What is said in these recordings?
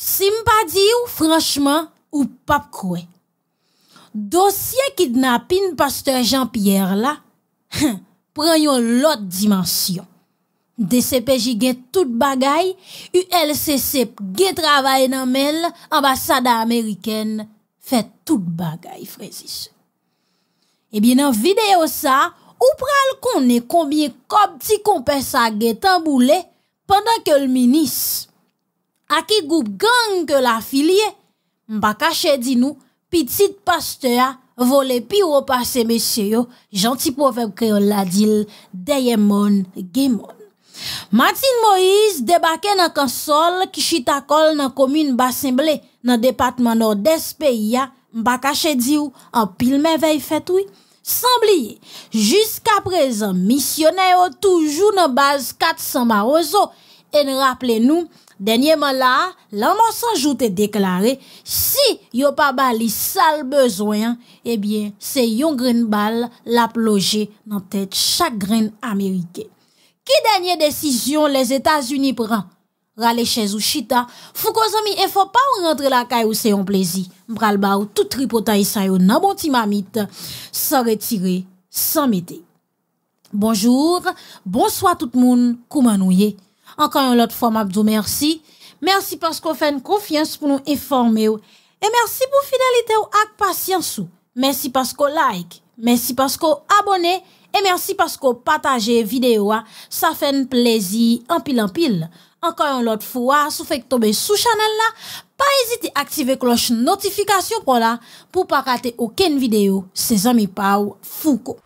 Si ou, franchement ou pas. Dossier Dossier kidnapping pasteur Jean-Pierre là hum, prenons l'autre dimension. DCPJ gen tout bagay, ULCC gen travail nan mel, Ambassade américaine fait tout bagay, Eh bien, dans vidéo ça. ou pral combien combien kop ti sa gen tamboulé pendant que le ministre... A qui groupe gang que l'affilié, m'pa cacher, dit nous, petit pasteur volé pi au passé messieurs, gentil proverbe créole la dit, deyemon gemon. Martin Moïse débarqué nan kansol ki chitakol commune commune dans nan département Nord-Est pays, ya, dit di ou en pile veille oui, oui oublier jusqu'à présent, missionnaire, toujours toujours base 400 marozo en rappelez- nous, Dernièrement là, l'homme sans et déclaré, si yo pas balis sal eh bien c'est yon green bal la ploje nan tête chaque grain américain. Ki dernière décision les états unis prend Rale chez ou chita, fou ko zami e fò la caille ou c'est un plaisir. Mbral ou tout tripotay sa yo nan bon t'imamite. S'en sans retire, sans Bonjour, bonsoir tout moun, est? Encore une autre fois, m'abdou merci. Merci parce qu'on fait une confiance pour nous informer. Et merci pour fidélité et patience. Merci parce qu'on like. Merci parce qu'on abonnez. Et merci parce qu'on partagez vidéo. Ah. Ça fait un plaisir en pile en pile. Encore une autre fois, si vous faites tomber sous channel là, pas hésiter à activer cloche notification pour là, pour pas rater aucune vidéo. C'est amis Pau Foucault.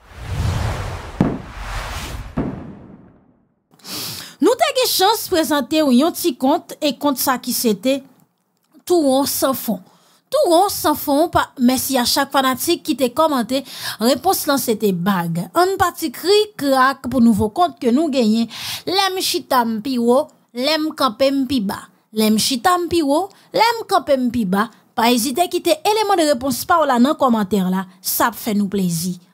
chance présenté ou yon petit compte et compte ça qui c'était tout on s'en fond. Tout on s'en fond pas merci à chaque fanatique qui t'a commenté réponse là c'était bague, Un parti cri crack pour nouveau compte que nous gagnons. L'aime chitam piro, l'aime piba. L'aime chitam piro, l'aime piba. Pas hésiter à quitter éléments de réponse par là dans commentaire là, ça fait nous plaisir.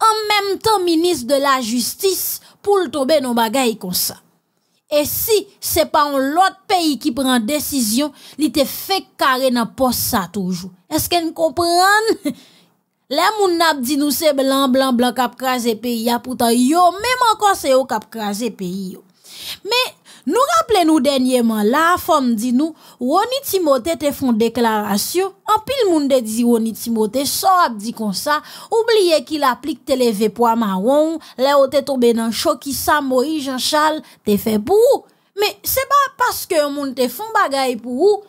en même temps ministre de la justice pour le tomber dans bagaille comme ça. Et si c'est pas un autre pays qui prend décision, il te fait carré dans poste ça toujours. Est-ce qu'elle comprend? Les gens n'a dit nous c'est blanc blanc blanc cap craser pays pourtant yo même encore c'est au cap craser pays Mais nous rappelons-nous dernièrement, la femme dit nous, Ronny Timothée te font déclaration. En pile, monde dit Ronny Timothée, dit comme ça, oubliez qu'il applique tes levées pour marron, là où tombé dans le choc qui s'amorie, Jean-Charles, te fait pour vous. Mais c'est pas parce que monde te font bagay pour vous,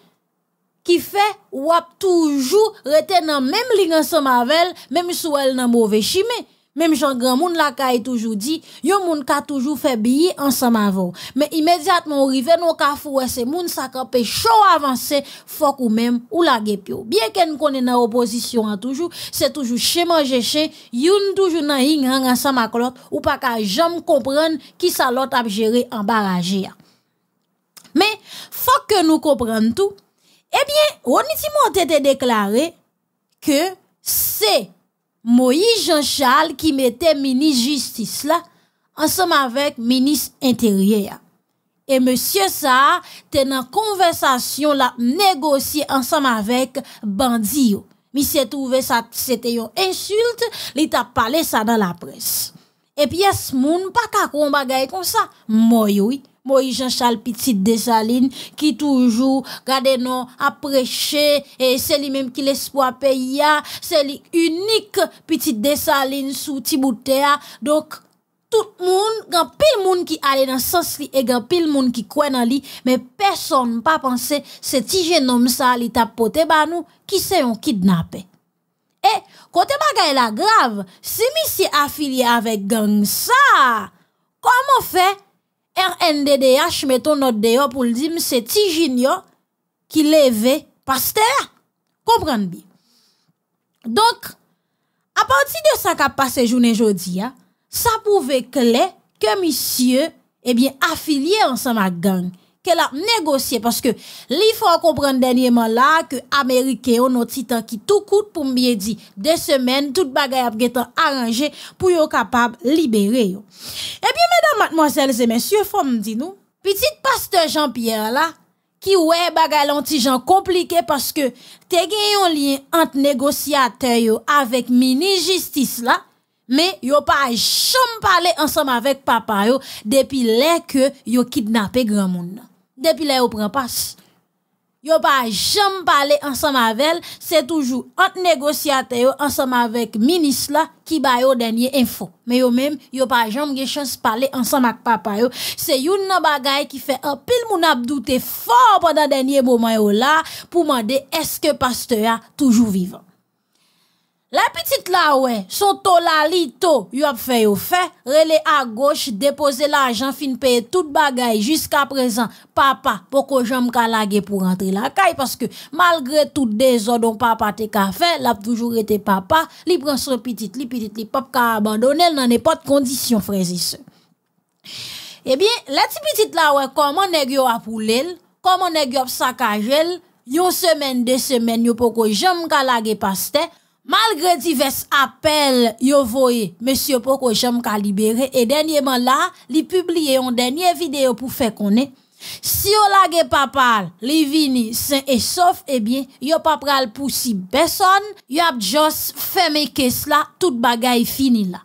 qui fait ou ap toujours retenir même ligne ensemble avec même si elle n'a mauvais chimé. Même Jean Grand Moun la toujours dit, yon qui a toujours fait billet ensemble avant. Mais immédiatement arrivé nous ka foué se moun sa camper chaud avancer faut ou même ou la gepio. Bien qu'on connaît dans opposition an hein, toujours, c'est toujours chez manger chez, yon toujours nan yin hein, ensemble avec l'autre ou pas ka jamais comprendre qui sa l'autre a géré barrage. Hein. Mais faut que nous comprenions tout. Eh bien, on a été déclaré que c'est Moïse Jean-Charles qui mettait ministre justice là, ensemble avec ministre intérieur. Et monsieur ça, t'es dans conversation là, négocier ensemble avec bandit. Mais s'est trouvé ça, c'était une insulte, il t'a parlé ça dans la presse. Et puis, ce monde pas comme ça? Moi, Moïse Jean-Charles Petit Desalines, qui toujours, gardez non a prêché, et c'est lui-même qui l'espoir paye, c'est lui unique Petit Desalines sous Tiboutea. Donc, tout le monde, moun, de monde qui qui dans ce sens li, et gen de moun qui kwen dans li, pas personne ce panse se ti ça, sa t'a tapote ba nous, qui c'est un kidnape. Et, côté bagay la grave, si monsieur affilié avec avec gang ça. Comment fait? RNDDH mettons notre dehors pour le dire c'est Tijinio qui levait pasteur comprenez bien donc à partir de ça qu'a passé journée aujourd'hui hein, ça pouvait clair que monsieur eh bien affilié ensemble à gang qu'elle a parce que il faut comprendre dernièrement là que américains ont notre titan qui tout coûte pour bien dit deux semaines toute bagaille a arrangé pour yo capable libérer Et eh bien mesdames mademoiselles et messieurs faut me nous petit pasteur Jean-Pierre là qui ouais bagaille anti gens compliqué parce que t'es gagné un lien entre négociateur avec mini justice là mais yo pas jamais parlé ensemble avec papa yo depuis l'air que yo kidnappé grand monde depuis là au prend passe yo pas jamais parler ensemble avec c'est toujours entre négociateur ensemble avec ministre là qui ba yo dernier info mais yo même yo pas jamais chance parler ensemble avec papa yo c'est une bagaille qui fait un pile moun ap fort pendant dernier moment là pour demander est-ce que pasteur a toujours vivant la petite là, ouais, son taux là, lito, a fait, au fait, relé à gauche, déposer l'argent, fin payer tout bagaille, jusqu'à présent, papa, pourquoi que j'aime calage pour rentrer la caille, parce que, malgré tout désordre dont papa te ka fait, l'a toujours été papa, li prend son petit, li petit, li pap ka abandonner, n'en est pas de condition, frères et eh bien la petite petite la wè koman neg yo ap oulel, koman semaine, yo ap sakajel, yon deux de semaines, yo poko jom kalage pas Malgré divers appels, yo voye, monsieur Poko jom ka et dernièrement là, la, li publie dernière vidéo pour pour qu'on est. si yo lage papa li vini et bien, sof, eh bien, yo parlé pou si personne, yo juste fait mes caisses là, tout bagay fini là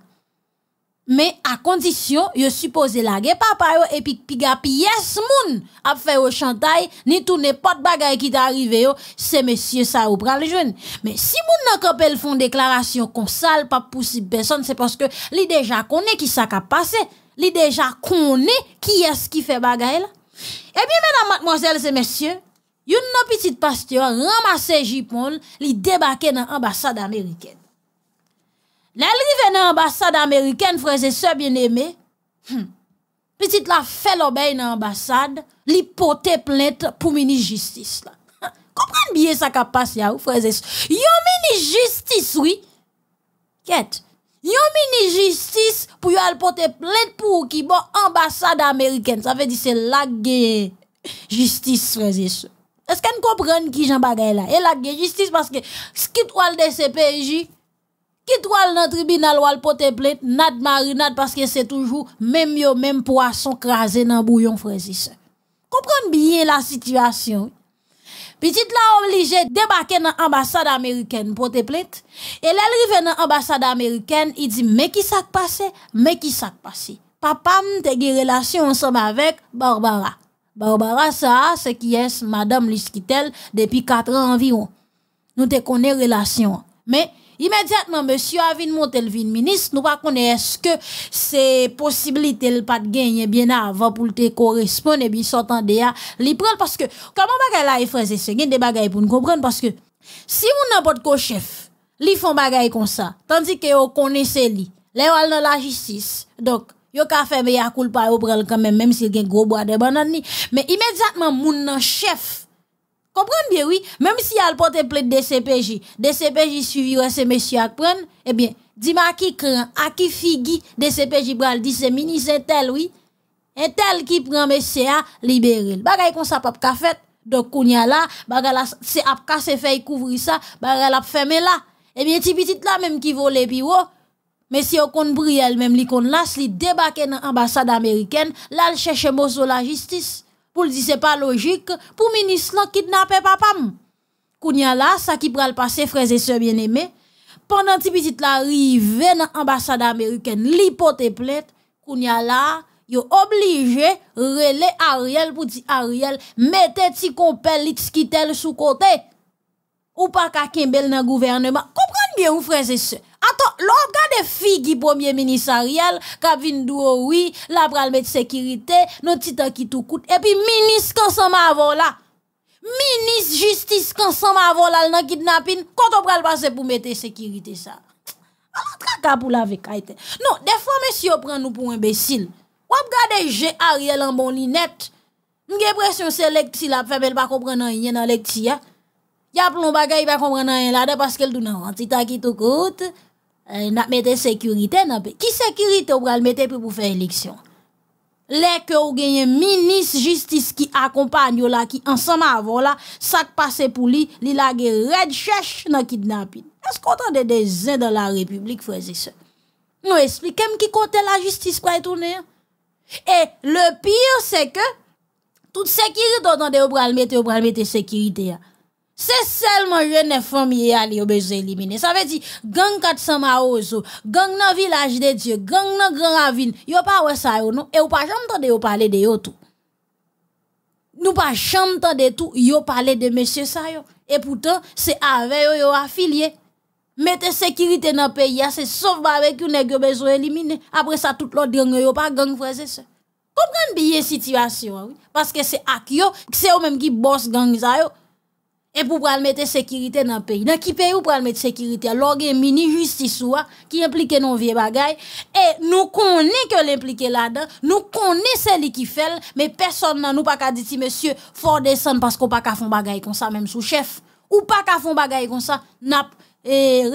mais à condition je supposé la guerre papa et puis des yes moun a fait au chantail ni tout n'est pas de bagay qui t'arrive yo c'est monsieur ça ou le jeune mais si moun pas pas font déclaration comme ça pas possible personne c'est parce que li déjà connaît qui ça a passé li déjà qui est ce qui fait bagaille. là Eh bien mesdames mademoiselles et messieurs une petite pasteur ramassé jipon li débarqué dans l'ambassade américaine L'arrivée dans l'ambassade américaine, frères et bien aimé. Petit hmm. petite la fait l'obéir dans l'ambassade, poté plainte pour mini justice. Comprenez bien ça qui passe, ou, frères et sœurs. Yon mini justice, oui. Quête. Yon mini justice pour yon porter plainte pour qui bon ambassade américaine. Ça veut dire c'est la justice, frères et Est-ce qu'on comprend qui j'en bagaille là? Et la justice parce que ce qui doit le CPJ, qui doit dans tribunal ou al pote plainte nad marinade parce que c'est toujours même yo même poisson crasé dans bouillon frère Comprends bien la situation petite là obligé débarquer dans ambassade américaine pour te plainte et elle arrive dans ambassade américaine il dit mais qui s'est passé mais qui s'est passé papa a une relation ensemble avec barbara barbara ça c'est qui est madame liskitel depuis 4 ans environ nous te connais relation mais Immédiatement, monsieur a venu monter le ministre. Nous pas connaissons est-ce que c'est possibilité le pas de gagner bien avant pour te correspondre et puis sortant de là. prend parce que, comment bagaille là, frères et sœurs, des bagailles pour nous comprendre parce que si on n'importe quoi chef, li font bagaille comme ça, tandis que vous connaissez li, les est dans la justice. Donc, Yo ka fè me ya koul pa yo prend quand même, même s'il gen gros bois de banane Mais immédiatement, moun nan chef, Comprenez bien, oui. Même si elle porte plainte de CPJ, de CPJ suivi ces messieurs à prendre, eh bien, dis moi qui craint, à qui figue de CPJ bral, dit c'est ministre tel, oui. Un tel qui prend monsieur à libérer. Bagay comme ça, pas ka fait. Donc, kounya là, bagay la, c'est ap se fait couvrir ça, bagay la fermé là. Eh bien, ti petit là même qui vole Mais si oh, Monsieur kon elle même li kon las, li débarqué dans l'ambassade américaine, là, elle cherche la justice pour dire c'est pas logique pour ministre là kidnapper papa m. Kounya là ça qui le passer frères et sœurs bien-aimés pendant ti petit la rive dans ambassade américaine li pote plainte Kounya là yo obligé Ariel pour dire Ariel mettez ti compelle lit tel sous côté ou pas ka kembel dans gouvernement Comprenez bien ou frères et sœurs Attends, l'organe de fille premier ministre Ariel, qui oui, la pral mettre sécurité, nos titan qui tout coûte. Et puis, ministre ensemble avant là. Ministre justice ensemble avant là, dans kidnapping, quand on pral passer pour mettre sécurité ça. Alors, traka pour la vie. Non, des fois, monsieur, prend nous pour imbécile. Ou gade j'ai Ariel en bon linette. Mge pression c'est lecti la fait elle pas comprendre rien dans lecti hein. a Ya plon bagay pas comprendre rien là parce qu'elle dou nan antita qui tout coûte. Euh, n'a mette sécurité nan Qui sécurité ou pral mette pour faire élection? les que ou gagne ministre justice qui accompagne là qui ensemble avant là ça passé pour lui li la red chèche dans kidnapping est-ce qu'on a des gens dans la république frères et sœurs nous expliquons qui côté la justice pour tourner et le pire c'est que toute sécurité dans des ou pral mettre ou pral mettre sécurité hein. C'est seulement une neuf familles qui ont besoin d'éliminer. Ça veut dire, gang 400 maozo, gang dans village de Dieu, gang dans grande ravine, y'a pas ouais ça, non? Et y'a pas jamais entendu parler de tout. Nous pas jamais entendu tout, y'a parlé de monsieur ça, Et pourtant, c'est avec yo, yo affilié. Mettez sécurité dans le pays, c'est sauf avec une nest besoin d'éliminer. Après ça, tout l'autre gang, y'a pas gang, frère, ça. Comprenez bien e la situation, Parce que c'est à qui c'est eux même qui bossent gang ça, et pour pral mettre sécurité dans le pays. Dans qui pays ou pour mettre sécurité? L'orgue mini justice qui implique nos vieux bagailles. Et nous connaissons que l'implique là-dedans. Nous connaissons celle qui fait. Mais personne n'a nous pas qu'à dire si monsieur, faut descendre parce qu'on pas qu'à faire bagaille comme ça, même sous chef. Ou pas qu'à faire bagay comme ça, n'a a eh,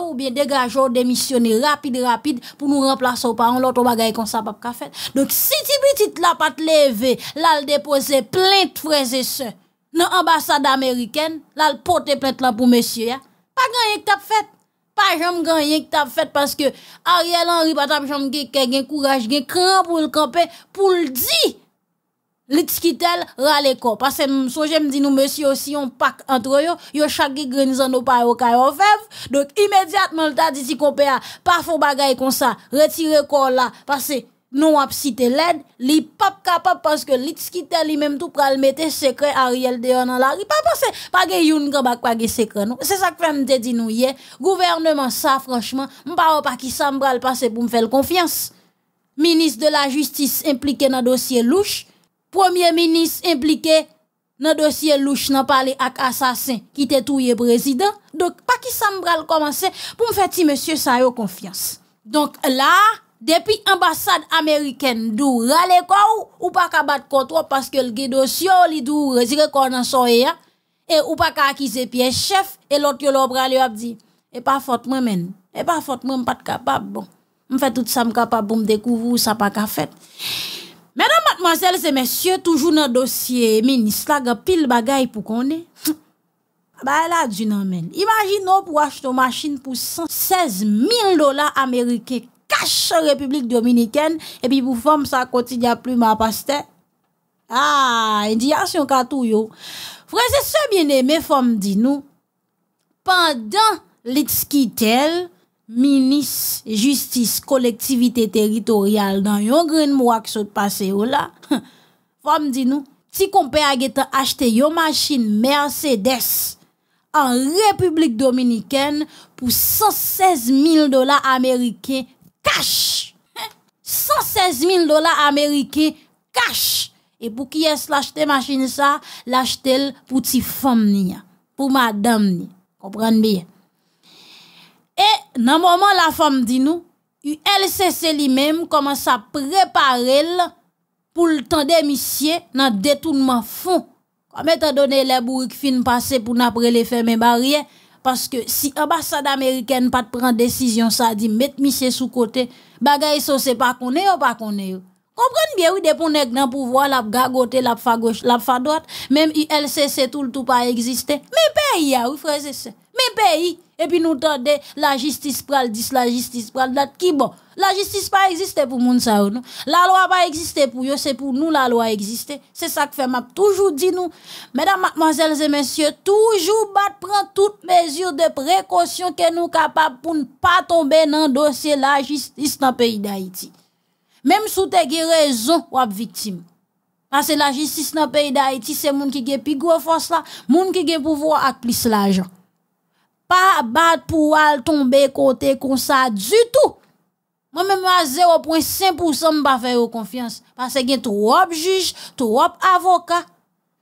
ou bien dégageur ou démissionner rapide rapide pour nous remplacer pas un l'autre bagaille comme ça pas faire donc si petite là pas te lever là le déposer de frères et sœurs dans ambassade américaine la le pote pour là pour monsieur, pas pa que t'as fait pas jamais rien que t'as fait Parce que Ariel Henry pas jamais gen le courage kouraj, gen kran pour le kampe, Pour le que lit skitel rale que paske Parce que nous, monsieur, dis on pas entre on yo, yo chak gen grenizan nou pa yo ka Donc, immédiatement, le a ta immédiatement si tas pas bagay ça sa, corps là Parce que nous avons cité l'aide, li pas capable parce que l'itskite li même tout pral mette secret Ariel Dehon dans la rue. Pas penser pas de yon pas de secret C'est ça que fait me dit nous hier. Gouvernement ça, franchement, ne pas qui ça m'pral passe pour faire confiance. Ministre de la Justice impliqué dans dossier louche. Premier ministre impliqué dans dossier louche pas pas avec assassin qui tout le président. Donc, pas qui ça commencer pour faire ti monsieur ça yo confiance. Donc, là, Depi ambasade Ameriken dou rale kou, ou pa ka bat kontro paske lge dosyo li dou rezi rekonan soye ya, e ou pa ka akize piye chef, e lot yo lobra li wap di, e pa fote mwen men, e pa fote mwen pat kapab bon. Mwen fè tout sa m kapab pou m dekouvou sa pa ka fèt. Mèdèm matmazèl zè mèsyè, toujou nan dosye min, slaga pil bagay pou konè. Ba la djinan men, imagine nou pou wach ton machine pou 116 mil dola Amerikek, cache République Dominicaine, et puis pour femme, ça continue à plus ma pasteur. Ah, indication tout, Frère, c'est ça bien aimé, femme dit nous. Pendant l'itskitel, ministre justice collectivité territoriale dans yon green mois qui sont passé là femme dit nous si compère a acheté yon machine Mercedes en République dominicaine pour 116 000 dollars américains cash. 116 000 dollars américains cash. Et pour qui est-ce l'acheter machine ça? L'acheter pour ti femme pour madame ni. Comprenez bien. Et, dans moment la femme dit nous, ULCC lui-même commence à préparer pour le temps d'émission dans détournement fond. Comme étant donné les bourriques fin passées pour n'après les fermer barrières, parce que si ambassade américaine pas de prendre décision ça dit mettre monsieur sous côté bagaille ça c'est pas qu'on est ou pas qu'on est comprenez bien oui des nèg pouvoir la gagoter la fa gauche la fa droite même l'ILCC tout le tout pas existé mais pays ah, oui frère c'est pays et puis nous tendez la justice pral dis la justice pral date qui bon la justice pas existe pour moun sa La loi pas existe pour eux, c'est pour nous la loi existe. C'est ça que fait m'a toujours dit nous. Mesdames, mademoiselles et messieurs, toujours battre prendre toutes mesures de précaution que nous capables pour ne pas tomber dans dossier la justice dans le pays d'Haïti. Même sous tes raison ou victime. Parce que la justice dans le pays d'Haïti, c'est moun qui le plus gros force là, moun qui le pouvoir avec plus l'argent. Pas battre pour aller tomber côté comme ça du tout. Mwen mwen a 0.5% mba feyo konfians. Pase gen tro ap juj, tro ap avoka,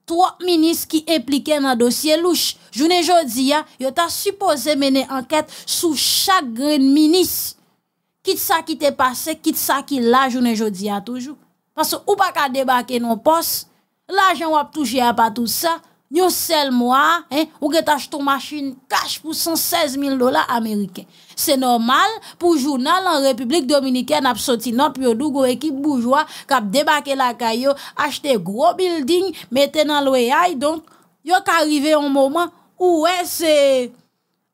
tro ap minis ki implike nan dosye louch. Jounen jodi ya, yo ta suppose mene anket sou chak gren minis. Kit sa ki te pase, kit sa ki la, jounen jodi ya toujou. Pase ou pa ka debake non pos, la jan wap toujia pa tout sa. Nous, seul mois, hein, ou acheté une machine cash pour 116 000 dollars américains. C'est normal pour journal en République Dominicaine à sorti notre équipe bourgeois qui débarquer la caillou, acheter gros building, mettre dans l'OEI, donc y arrivé un moment où c'est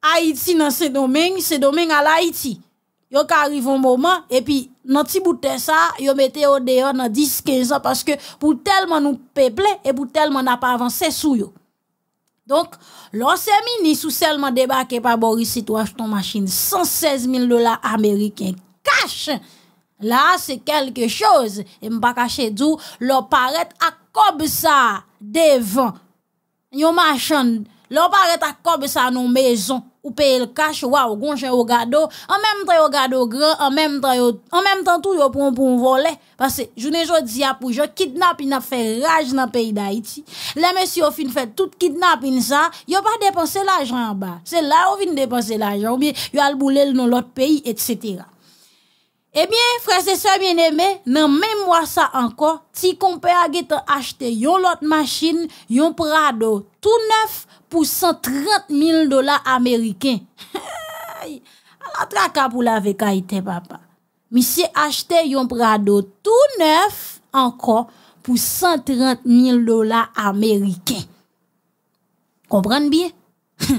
Haïti dans ce domaine, c'est domaine à l'Haïti. y arrive un moment et puis nan ti ça, ça, yo mettez au dehors dans 10-15 parce que pour tellement nous nous et pour tellement na pas avancé sous yo. Donc lò seulement mini par Boris, debake pa borisi tou achton machine. 116 000 dollars américains. cash. Là, c'est quelque chose. dou pas caché, à lò ça, devant. sa devan. Yo machan, à paret ça sa nos maisons ou payer le cash, waouh, gonjen au gado, en même temps au gado grand, en même temps en même temps tout yo pour un volet parce que journée jodi a pour je kidnapping a fait rage dans le pays d'Haïti. Les messieurs fin fait tout kidnapping ça, yo pas dépensé l'argent en bas. C'est là où vin dépenser l'argent ou bien yo le bouler dans l'autre pays etc. Eh bien, frère, et sœurs bien-aimés, dans même moi, ça encore, si compère peut acheter acheté yon l'autre machine, yon Prado, tout neuf, pour 130 000 dollars américains. Alors, pour la papa. Monsieur acheté yon Prado, tout neuf, encore, pour 130 000 dollars américains. Comprenez bien?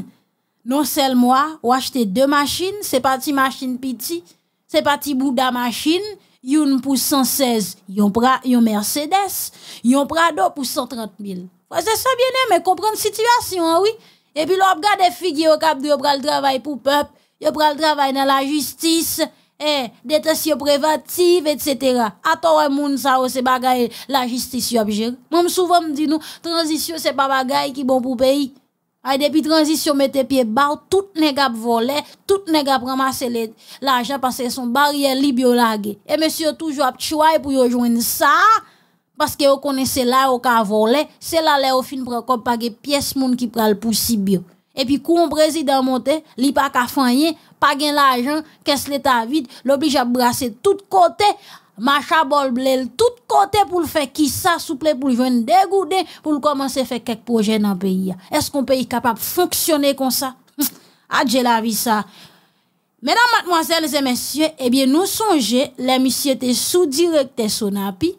non seulement, ou acheté deux machines, c'est pas machine petite, c'est c'est de la Machine, yon pour 116, yon, pra, yon Mercedes, yon Prado pour 130 c'est ça bien mais comprends la situation, hein, oui. Et puis lop gade figure au cap de pour pral pour peuple, pep, yo pral travail dans la justice eh, détention préventive etc. attends un moun ça oh, c'est bagaille bagay la souvent, yo Moi, souvent me mdi nous transition c'est pas qui qui bon pour pays. Depuis depuis transition, mettez pieds bas, tout n'est volé, tout n'est pas ramassé l'argent parce que sont barrières libre Et monsieur, toujours a choisi pour rejoindre ça, parce que vous connaissait là, au avez volé, c'est là, là, au fin pour encore pas pièce moun qui prend le Et puis, quand le président monté, il n'y a pas qu'à pas l'argent, qu'est-ce l'état vide, l'oblige à brasser tout côté, Macha bol tout côté pour le faire qui ça souple pour le joindre pour commencer faire quelques projets dans le pays. Est-ce qu'on pays capable de fonctionner comme ça? Adje la vie ça. Mesdames, mademoiselles et messieurs, eh bien, nous songez, les messieurs étaient sous-directeur Sonapi.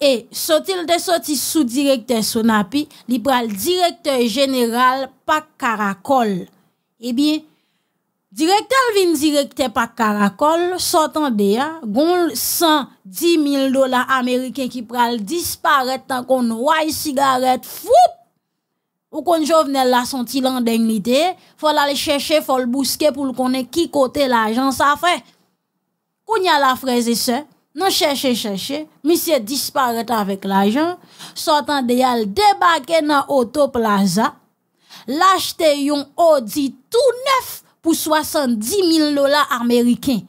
Et, sont il de sorti sous-directeur Sonapi, le directeur général pas Caracol. Eh bien, Directeur vient directeur par Caracol, sortant de y gon 110 000 dollars américains qui pral disparaître tant qu'on une cigarette, fou! Ou quand jovenel la son en dignité, faut aller chercher, faut le bousquer pour le connaître qui côté l'agent. ça fait. a la fraise et ça. non cherche, chercher monsieur disparaître avec l'agent sortant de ya, débarque dans Auto Plaza, l'acheter un Audi tout neuf, pour 70 000 dollars américains.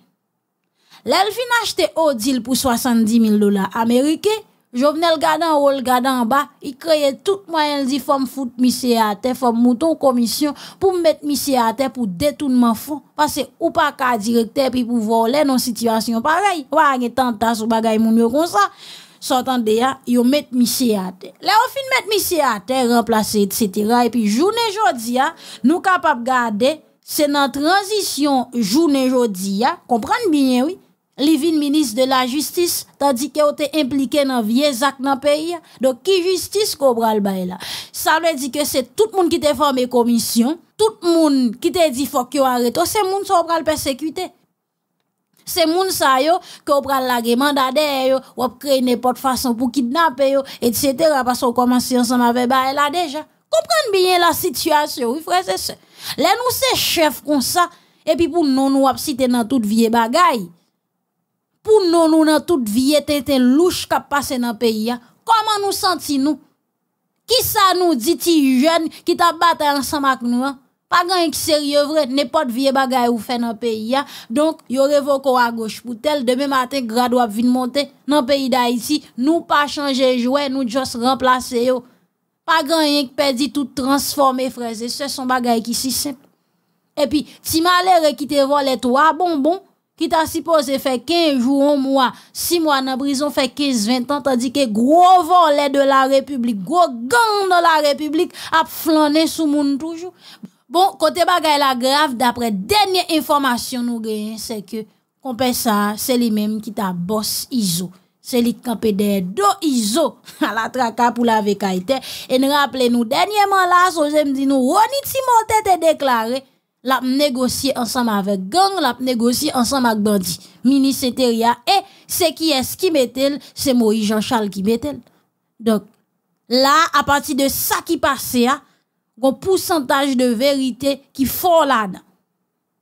L'elfin acheté Odile pour 70 000 dollars américains. Jovenel gade en haut, gade en bas, il crée tout moyen, il dit, fout foot monsieur à terre, femme mouton commission, pour mettre monsieur à terre pour détournement fond. Parce que, ou pas qu'à directeur, puis pour voler dans situation pareille. Ou tant gen tentas ou bagay moun yo comme ça. Sortant il ya, yo met monsieur à terre. Là, on fin mettre monsieur à terre, remplacer, etc. Et puis, journée jodi ya, hein, nous de garder c'est dans transition journée aujourd'hui ya, hein? comprenez bien oui Livin ministre de la justice tandis que était impliqué dans vieux actes dans pays hein? donc qui justice qu'on bral pris là ça veut dire que c'est tout le monde qui a formé commission tout le monde qui a dit faut qu'on arrête oh, c'est monde ça bral persécuter c'est moun ça yo, que ou pral la mandat de yo, ou n'importe façon pour kidnapper etc. Parce qu'on commence ensemble avec ba là déjà. Comprenez bien la situation, oui, frère, c'est ça. Là nous c'est chef comme ça et puis pour nous nous cité dans toute vieille bagaille. Pour nous nous dans toute vieille tête louche qui passe dans pays hein. Comment nous senti nous Qui ça nous dit ti jeune qui t'a batté ensemble avec nous hein? Pas grand sérieux vrai, de vieille bagaille ou fait dans pays hein. Donc yo révoque à gauche pour tel demain matin grade ou vin monter dans pays d'Haïti, nous pas changer jouer, nous juste remplacer grand gagné qui dit tout transformé frère c'est son bagay qui si simple et puis si malere qui te vole trois bonbons, qui ta supposé faire 15 jours, 1 mois, 6 mois la prison, fait 15-20 ans, tandis que gros volé de la République, gros gang de la république a sous sous monde toujours. Bon, côté bagay la grave d'après dernière information nous c'est c'est que que ça c'est mêmes même qui ta Iso. iso c'est lui des deux iso à la traka pour la vecaïté. Et nous rappelons, dernièrement là, je me dit nous, Ronnie Timote te déclaré, l'a négocié ensemble avec gang, l'a négocié ensemble avec bandit. mini intérieur, et c'est qui est-ce qui mettait c'est Moïse Jean-Charles qui le. Donc, là, à partir de ça qui passe, il y un pourcentage de vérité qui fort là-dedans.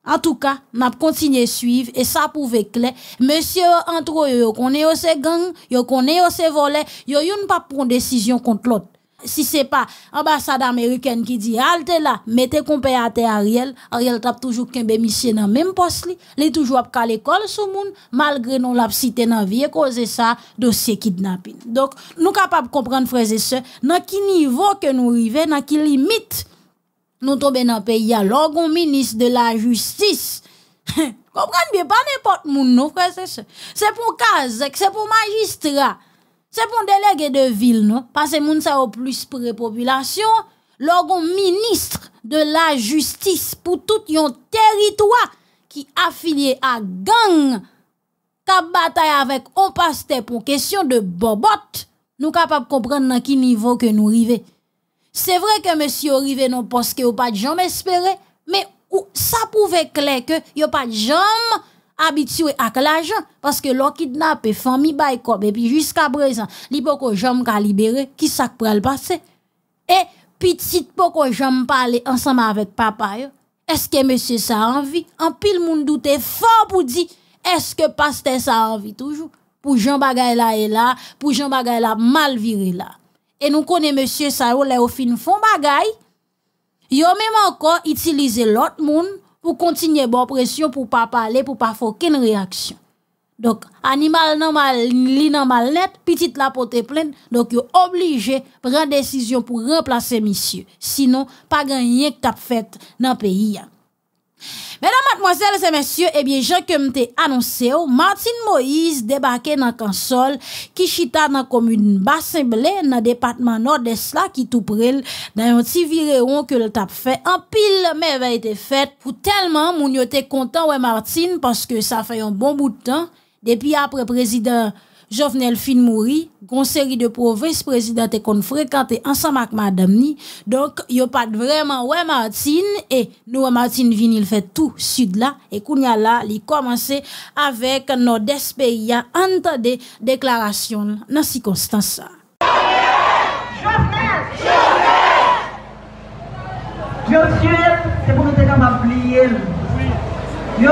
En tout cas, n'a continué à suivre, et ça pouvait clair. Monsieur, entre eux, yo connaît yo ses gangs, yo connaît yo ses volets, yo yon pas prendre décision contre l'autre. Si c'est pas ambassade américaine qui dit, halte ah, là, mettez compé à terre Ariel, Ariel tape toujours qu'un bémissier dans même poste, il est toujours à l'école l'école sous monde malgré non la cité dans vie, et cause ça, dossier kidnapping. Donc, nous capables de comprendre, frères et sœurs, dans quel niveau que nous arrivons, dans qui limite, nous tombons dans le pays, alors qu'on ministre de la justice. Comprenez bien, pas n'importe qui, non, frère, c'est ça. C'est pour Kazek, c'est pour magistrat, c'est pour délégué de ville, non? Parce que nous au plus pour la population, l'on ministre de la justice pour tout yon territoire qui affilié à gang, qui bataille avec un pasteur pour question de bobot, nous capables de comprendre à quel niveau nous arrivons. C'est vrai que monsieur arrive non parce que pas de jambes espéré, mais ça pouvait clair que a pas de jambes habitué à l'argent parce que l'on kidnappé famille bay et puis jusqu'à présent, li poko qui ka libéré, qui ça le passer Et petite poko jamais parler ensemble avec papa Est-ce que monsieur ça a envie En pile monde doute fort pour dire est-ce que pasteur ça a envie toujours Pour Jean Bagay là et là, pour Jean Bagay là mal viré là. Et nous connaissons monsieur Sao, au fin font bagay. Yo même encore utilisé l'autre monde pour continuer bon pression, pour pas parler, pour pas faire aucune réaction. Donc, animal normal, li normal net, petite la pote pleine, donc obligé prendre décision pour remplacer monsieur. Sinon, pas gagné que t'as fait dans le pays. Hein. Mesdames, mademoiselles et messieurs, eh bien, je que t'ai annoncé ou, oh, Martine Moïse débarqué dans console qui chita dans komune dans le département Nord-Est qui qui tout près d'un petit un que que le tap en pile, mais merveil été faite été tellement, pour tellement te content ouais Martine que ça fait un bon bout de temps depuis après président Jovenel fin mouri, série de provinces président et qu'on fréquenté ensemble avec madame ni. Donc, a pas vraiment ouais Martine et nous Martine vin il fait tout sud là et kounya là, il commencé avec nos est pays entendez déclaration dans circonstance Jovenel, Jovenel c'est pour tu te Yo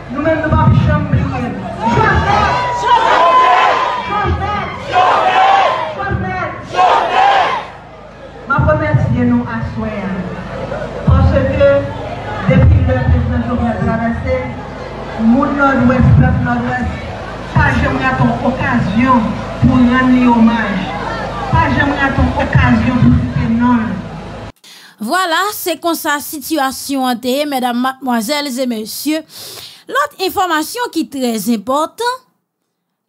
Nou men nou va pi chanm men chanm. Chansm! Chansm! Chansm! Chansm! Chansm! Ma pwemens vyen nou aswayan. Pon se ke, depi le pekman chanm la veste, moun nou wèk pekman wèk, pa jemre ton okasyon pou yon li omaj. Pa jemre ton okasyon pou yon li omaj. Voilà, se kon sa situasyon ante, mèdam mwazèl zè mèsyè, L'autre information qui est très importante,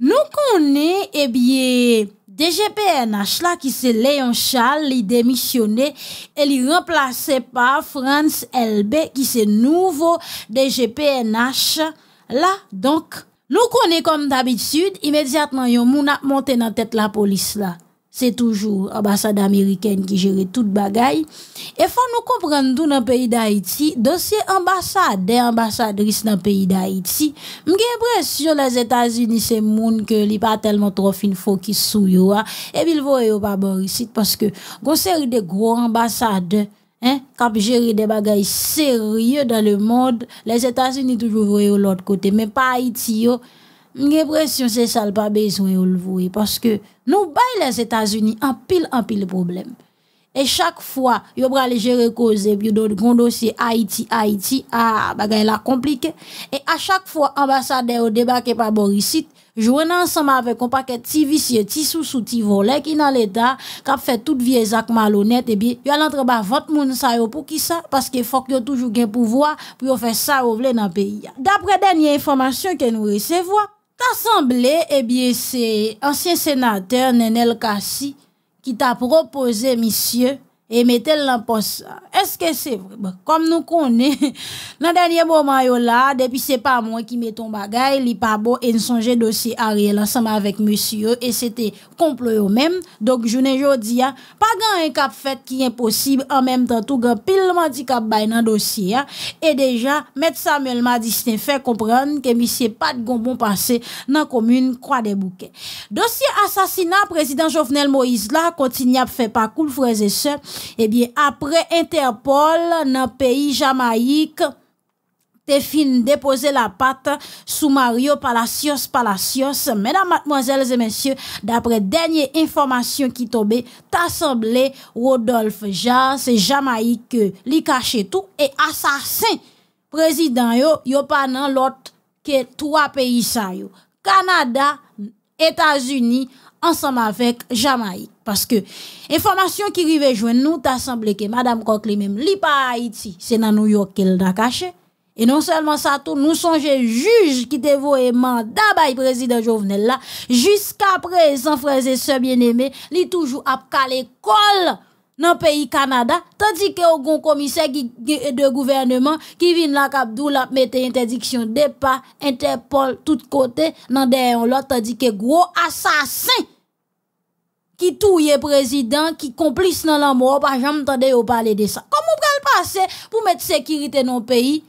nous connaissons, eh bien, DGPNH, là, qui c'est Léon Charles, il démissionné et il remplacé par France LB, qui c'est nouveau DGPNH, là, donc, nous connaissons comme d'habitude, immédiatement, il y a un monté dans la tête la police, là c'est toujours l'ambassade américaine qui gère tout bagaille. Et faut nous comprendre dans le pays d'Haïti, dossier ambassade et ambassadrice dans le pays d'Haïti. J'ai l'impression les États-Unis, c'est qui que li pas tellement trop fin focus sur yo, hein. et puis ils voient pas bon ici parce que conseil série des gros ambassades Hein, cap gérer des bagailles sérieux dans le monde, les États-Unis toujours de l'autre côté, mais pas Haïti j'ai l'impression que c'est ça le pas besoin de le voir. Parce que nous bah, les États-Unis en pile, en pile problème. Et chaque fois, yo pral gérer cause et puis d'autres dossier Haïti Haïti ah bagay la compliqué et à chaque fois ambassadeur débarqué par Borisite joue ensemble avec un paquet ti vicieux ti sous sous ti volet qui dans l'état qui fait toute vie Jacques malhonnête et bien yo l'entre bas votre moun ça yo pour qui ça parce que faut que yo toujours gain pouvoir pour yo faire ça ou voulez dans pays d'après dernière information que nous recevons L'Assemblée, eh bien, c'est ancien sénateur Nenel Kassi qui t'a proposé, monsieur, et mettez en poste. Eske se vremen, bon, kom nou konen nan danyen boman yo la depi se pa mwen ki meton bagay li pa bon en sonje dosye a riel ansanman vek monsye yo e sete komplo yo menm dok jounen jodi ya pa gan en kap fet ki yon posib an menm tan tou gan pil mandi kap bay nan dosye ya e deja met Samuel Madis te fe kompran ke misye pat gom bon pase nan komyun kwa de bouke dosye asasina prezident Jovenel Moïse la kontin yap fe pa koul freze se ebyen apre inter Paul paul le pays Jamaïque. te fin déposer la patte sous Mario Palacios Palacios. Mesdames, mademoiselles et messieurs, d'après dernière information qui tombent, t'assemblé Rodolphe Jas, et jamaïque, li caché tout et assassin. président yo, yo pas nan l'autre que trois pays ça yo. Canada, unis ensemble avec Jamaïque. Parce que, information qui arrive joindre nous, t'as semblé que Madame Coquely même, li pas Haïti, c'est dans New York qu'elle l'a caché. Et non seulement ça, tout, nous songez juge qui dévoué mandat le président Jovenel là. Jusqu'à présent, frères et sœurs bien-aimés, li toujours à l'école dans le pays Canada, tandis que au un commissaire de gouvernement qui vient là Kabdou la mette interdiction départ, Interpol tout côté dans on l'autre tandis que gros assassin ki touye prezident, ki komplis nan la mou, pa janm tande yo pale de sa. Kom mou pral pase, pou mette sekirite nan peyi,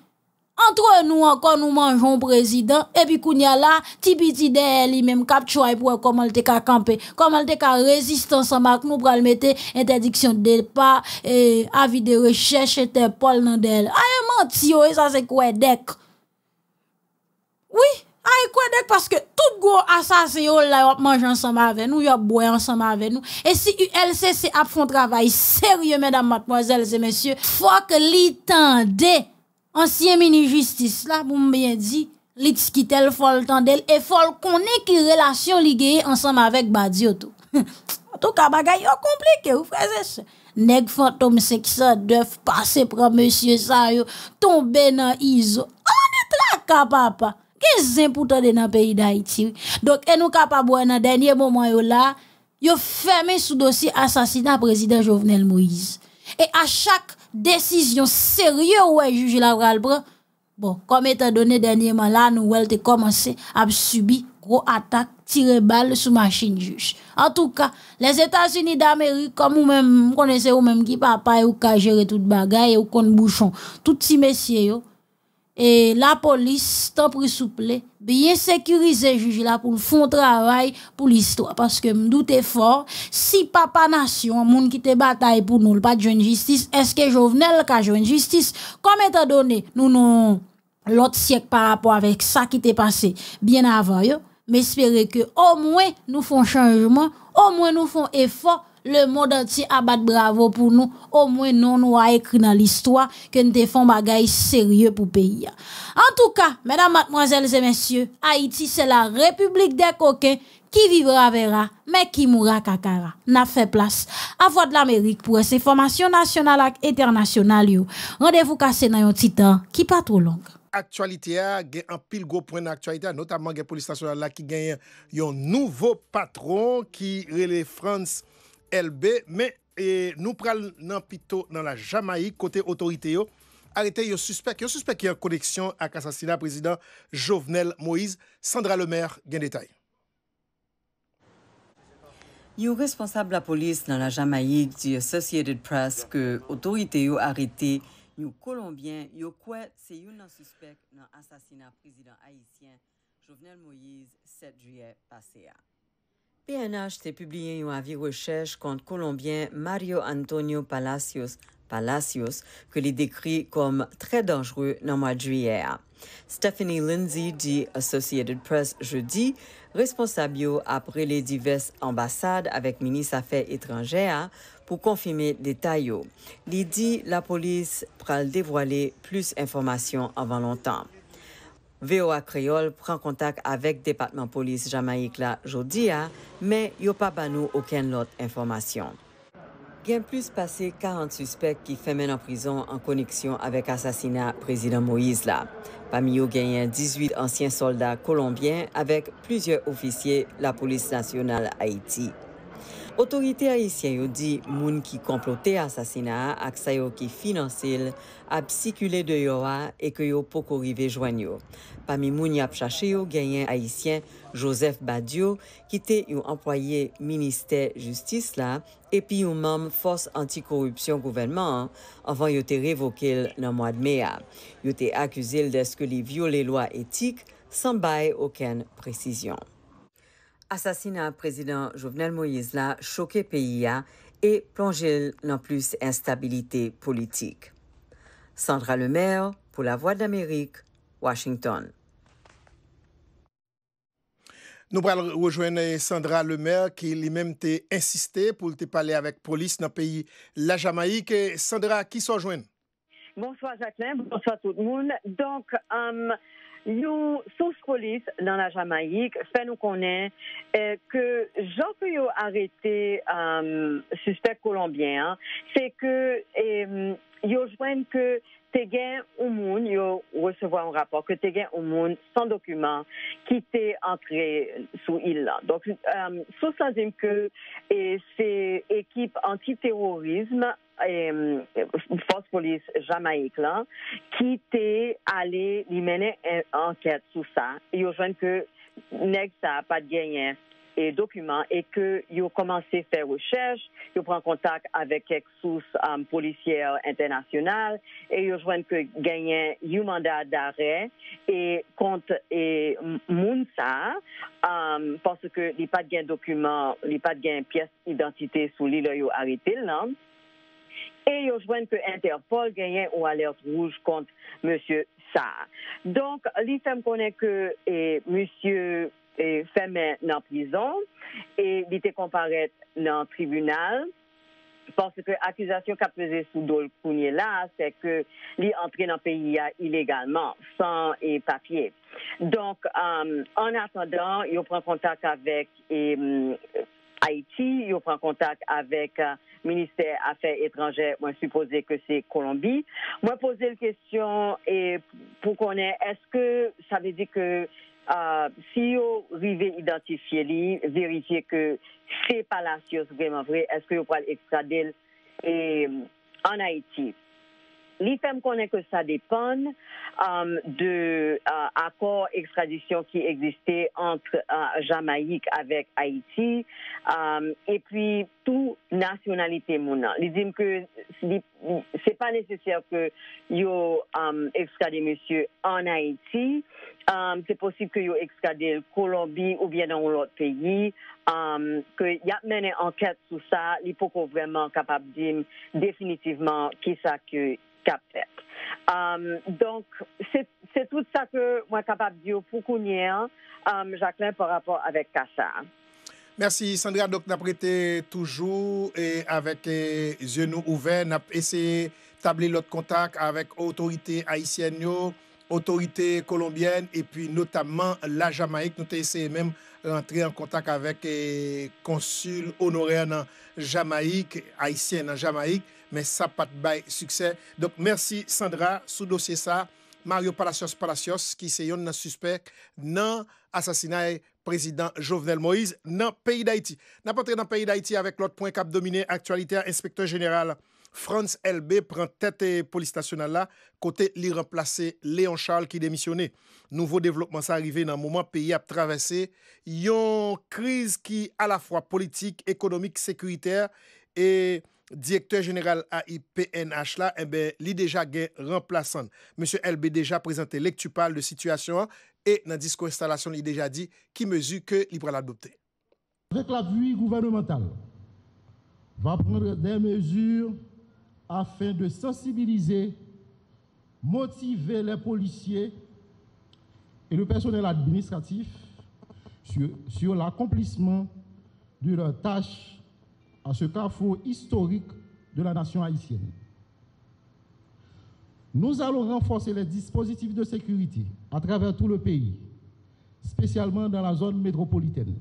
antre nou ankon nou manjon prezident, epi koun ya la, ti biti de el, imem kap chou aipou, komal te ka kampe, komal te ka rezistansan, mak nou pral mette interdiksyon del pa, e avi de rechèche, te pol nan del. A, yon manti yo, e sa se kou e dek. Ouye, Aïe, quoi parce que tout gros assassin, yo, oh là, yop mange ensemble avec nous, yop boit ensemble avec nous. Et si ULCC a fait un travail sérieux, mesdames, mademoiselles et messieurs, faut que l'itende, ancien mini-justice, là, pour bien dit, l'itz qui tel, fol tendel, et fol connaît qui relation liée ensemble avec Badiotou. En tout cas, bagay, yo compliqué, ou frères Nèg fantôme doivent passer pour monsieur ça, yo, dans ISO. On est là, papa pour tande dans pays d'Haïti. Donc, et nous faire dans dernier moment yo là, yo fermé sous dossier assassinat président Jovenel Moïse. Et à chaque décision sérieuse ouais juge la Bon, comme étant donné dernièrement là, nous avons commencé à subir gros attaque, tirer balle sous machine juge. En tout cas, les États-Unis d'Amérique, comme vous même, vous connaissez vous même qui papa, ou ka gérer tout bagaille, ou kon bouchon, tout si messieurs, et la police t'en souple, bien sécuriser juge là pour le fond travail pour l'histoire parce que me doute fort si papa nation monde qui te bataille pour nous pas de justice est-ce que je Jovenel ka joindre justice comme étant donné nous nous l'autre siècle par rapport avec ça qui t'est passé bien avant mais espérer que au moins nous font changement au moins nous font effort le monde entier abat bravo pour nous. Au moins, non, nous a écrit dans l'histoire que nous défendons choses sérieux pour pays. En tout cas, mesdames, mademoiselles et messieurs, Haïti, c'est la république des coquins qui vivra verra, mais qui mourra kakara. N'a fait place à Voix de l'Amérique pour ces formations nationales et internationales. Rendez-vous cassé dans un titan qui pas trop long. Actualité a ah, un pile gros point d'actualité, notamment la police nationale qui gagne un nouveau patron qui relève France Elbe, me nou pral nan pito nan la Jamaik kote otorite yo. Arite, yo suspek, yo suspek ki an koneksyon ak asasina prezident Jovenel Moïse. Sandra Lemaire gen detay. Yo responsable la polis nan la Jamaik, The Associated Press, kote otorite yo arite, yo kolombien, yo kwe se yo nan suspek nan asasina prezident Haitien Jovenel Moïse 7 juye paseya. PNH s'est publié un avis recherche contre Colombien Mario Antonio Palacios, Palacios que les décrit comme très dangereux dans le mois juillet. Stephanie Lindsay dit Associated Press jeudi, responsable après les diverses ambassades avec ministre Affaires étrangères pour confirmer des détails. Il dit la police pral dévoiler plus d'informations avant longtemps. VOA Creole prend contact avec le département police Jamaïque hein, mais il mais a pas ba ben nous aucune autre information. Gen plus passé 40 suspects qui fait en prison en connexion avec assassinat président Moïse là. Parmi eux a 18 anciens soldats colombiens avec plusieurs officiers la police nationale Haïti. Otorite Aisyen yo di moun ki komplote asasina a aksay yo ki finansil a psikule de yo a e ke yo poko rive jwanyo. Pami moun yap chache yo, genyen Aisyen Joseph Badiou kite yon employe Ministè Justice la epi yon mam fos anti-korupsyon gouvenman anvan yote revoke l nan mwad mea. Yote akuse l deske li vio le lwa etik sanbay oken presisyon. assassinat président Jovenel Moïse l'a choqué pays et plongé dans plus instabilité politique. Sandra Lemaire pour la Voix d'Amérique, Washington. Nous allons rejoindre Sandra Lemaire qui lui-même t'a insisté pour te parler avec police dans le pays la Jamaïque. Sandra, qui s'en joint? Bonsoir Jacqueline, bonsoir tout le monde. Donc, euh, nous, sous police dans la Jamaïque, fait nous connaître euh, que Jean Puyot arrêté un euh, suspect colombien, hein, c'est que euh, ils rejoignent que Teguin Oumoune, monde, ils reçu un rapport que Teguin Oumoune, sans document, quittait l'entrée sous l'île. Donc, sous euh, que et ces équipes antiterrorisme, et, euh, force police jamaïque, là, qui étaient allés, mener une enquête sur ça. Ils rejoignent que, nest n'a pas, pas de gagnant, et documents et que ont commencé à faire recherche, ils ont pris contact avec quelques sources euh, policières internationales et ils ont que gagné un mandat d'arrêt et contre et Mounsa euh, parce que les pas de gain document, les pas de gain pièce d'identité sous l'île ils ont arrêté Et ils joignent que Interpol gagné une alerte rouge contre Monsieur Sa. Donc, l'IFM connaît que et Monsieur et fermé en prison et il était comparé dans le tribunal parce que l'accusation qu'a pesé sous Dol là, c'est que est entré dans le pays illégalement, sans et papier. Donc, euh, en attendant, il prend contact avec euh, Haïti, il prend contact avec le euh, ministère ministère Affaires étrangères, moi supposé que c'est Colombie. Moi poser la question et pour qu'on est-ce que ça veut dire que euh, si vous arrivez identifier vérifier que c'est pas la vraiment vrai, est-ce que vous pouvez extrader euh, en Haïti. Les femmes que ça dépend euh, de l'accord euh, accord extradition qui existait entre euh, Jamaïque avec Haïti et puis tout nationalité mona. Ils disent que c'est pas nécessaire que yo um, extradé monsieur en Haïti. c'est possible que yo extradé en Colombie ou bien dans l'autre pays. Il y a mené enquête sur ça. Ils sont vraiment capable de dire définitivement qui ça euh, donc, c'est tout ça que moi capable de dire pour qu'on y euh, Jacqueline, par rapport avec Kassa. Merci Sandra, donc nous avons toujours et avec euh, les yeux nous ouverts, nous avons essayé d'établir notre contact avec l'autorité haïtienne, autorités colombienne et puis notamment la Jamaïque. Nous avons essayé même rentrer en contact avec les consuls honoraires en Jamaïque, haïtienne en Jamaïque. men sa pat baye suksè. Donk, mersi Sandra, sou dosye sa, Mario Palacios Palacios, ki se yon nan suspect nan asasinae prezident Jovenel Moïse nan peyi d'Haïti. Nan patre nan peyi d'Haïti, avèk lòt point kap domine, aktualite a inspektor jeneral, Frans Elbe, pran tète polistasyonal la, kote li remplase Leon Charles ki demisyone. Nouvo devlopman sa arrive nan mouman peyi ap travesse, yon kriz ki a la fwa politik, ekonomik, sekuriter, e... directeur général AIPNH là, eh ben, déjà remplaçant. Monsieur LB déjà présenté lectupal de situation et dans discours installation, il déjà dit qui mesure que il pourra adopter. Avec l'appui gouvernemental, va prendre des mesures afin de sensibiliser, motiver les policiers et le personnel administratif sur, sur l'accomplissement de leurs tâches à ce carrefour historique de la nation haïtienne. Nous allons renforcer les dispositifs de sécurité à travers tout le pays, spécialement dans la zone métropolitaine,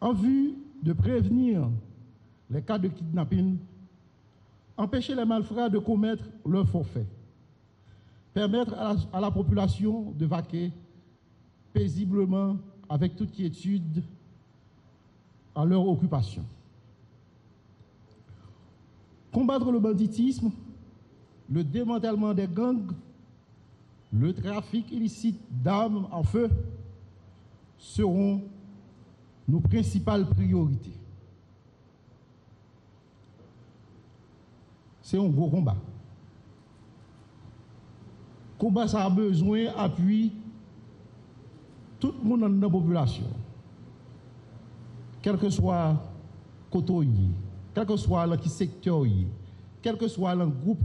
en vue de prévenir les cas de kidnapping, empêcher les malfrats de commettre leurs forfait, permettre à la, à la population de vaquer paisiblement avec toute quiétude à leur occupation. Combattre le banditisme, le démantèlement des gangs, le trafic illicite d'armes en feu seront nos principales priorités. C'est un gros combat. Combat, ça a besoin d'appui tout le monde dans la population quel que soit côté, quel que soit le secteur, quel que soit le groupe,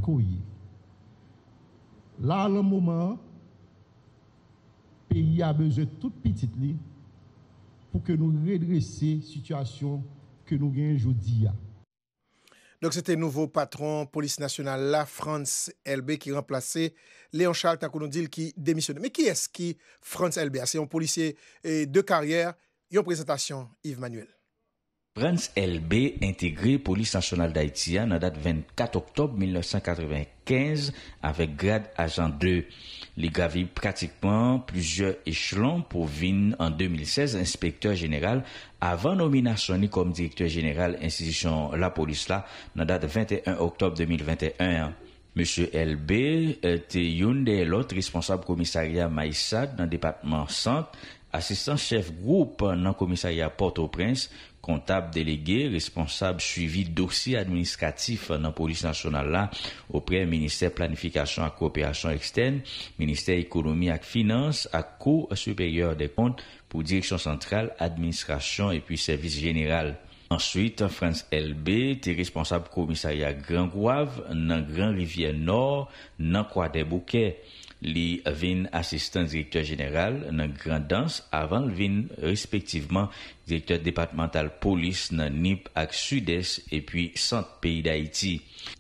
là, le moment, le pays a besoin de toute petite ligne pour que nous redressions la situation que nous avons aujourd'hui. Donc, c'était le nouveau patron police nationale, la France LB, qui remplaçait Léon Charles Takounodil, qui démissionnait. Mais qui est-ce qui, France LB C'est un policier eh, de carrière Yon prezentasyon, Yves Manuel. Prans LB, Integri Polis Nationale d'Haïtia, nan date 24 Oktob 1995 avèk grade agent 2. Li gravi pratikman plusyo echelon pou vin an 2016 inspektor jeneral avèk nomina soni kom direktor jeneral insisyon la polis la nan date 21 Oktob 2021. Monsen LB, te yon de lot responsable komissaria Maïsad nan departement 100. Asistan chef group nan komisariya Port-au-Prince, kontab delege, responsab suivi dosi administratif nan polis nasyonal la, opre minister planifikasyon ak koopiyasyon eksten, minister ekonomi ak finans ak ko superior de kont pou direksyon sentral, administrasyon epi servis general. Ensuite, Frans L.B. ti responsab komisariya Gran-Gouave nan Gran Rivier Nord nan Kwa-De-Boukè. Li vin asistan direktor jeneral nan grandans avan vin respektiveman direktor departemental polis nan NIP ak sud-es epi sant peyi d'Haiti.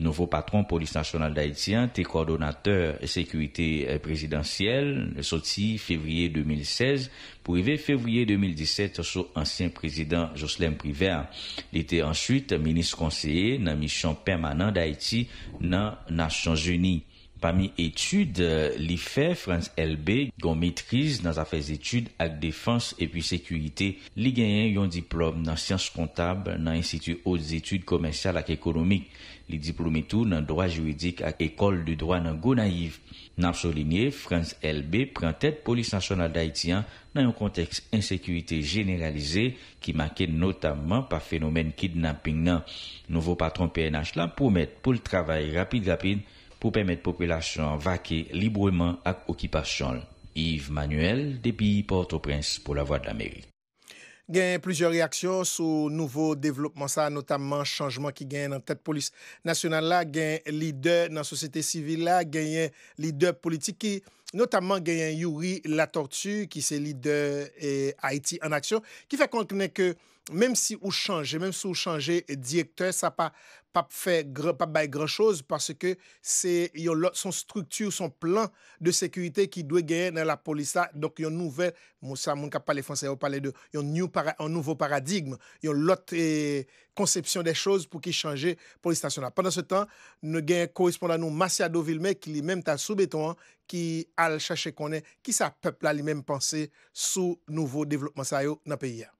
Nouvo patron polis nashonal d'Haiti an te kordonateur sekwite euh, prezidentiyel soti fevriye 2016 pou ive fevriye 2017 sou ansyen prezident Joslem Priver. Li te ansuit menis konseye nan misyon permanent d'Haiti nan Nasyon Geni. Pami etude, li fe Frans LB gon mitrize nan zafèz etude ak defanse epi sekurite. Li genyen yon diplome nan siyans kontab nan insity ouz etude komersyal ak ekonomik. Li diplome tou nan doa juridik ak ekol du doa nan go naiv. Nan pso linye, Frans LB pren tèt polis nasyonal da itiyan nan yon konteks insekurite generalize ki make notamman pa fenomen kidnapping nan. Nouvo patron PNH la promet pou l trabay rapide rapide. pou pèmet populasyon vake libreman ak okipasyon. Yves Manuel, Depi Port-au-Prince pou la Voix de la Mérie. Gen yon plizye reaksyon sou nouvo devlopman sa, notamman chanjman ki gen yon tèt polis nasyonal la, gen yon lider nan sosete sivil la, gen yon lider politik ki... Notamman gen yon yuri La Tortue ki se li de Haiti en aksyon, ki fe kontene ke menm si ou chanje, menm si ou chanje direktor, sa pa pa bay gran chose, parce ke yon lot son struktur, son plan de sekurite ki dwe gen yon la polisa, donk yon nouvel, moussa moun ka pale franse, yon nouvo paradigme, yon lot... E, koncepsyon de chouz pou ki chanje polistasyon la. Pendan se tan, nou gen korespondan nou Masiado Vilme ki li menm ta soubetouan ki al chache konen ki sa pepla li menm panse sou nouvo devlopman sa yo nan peyi ya.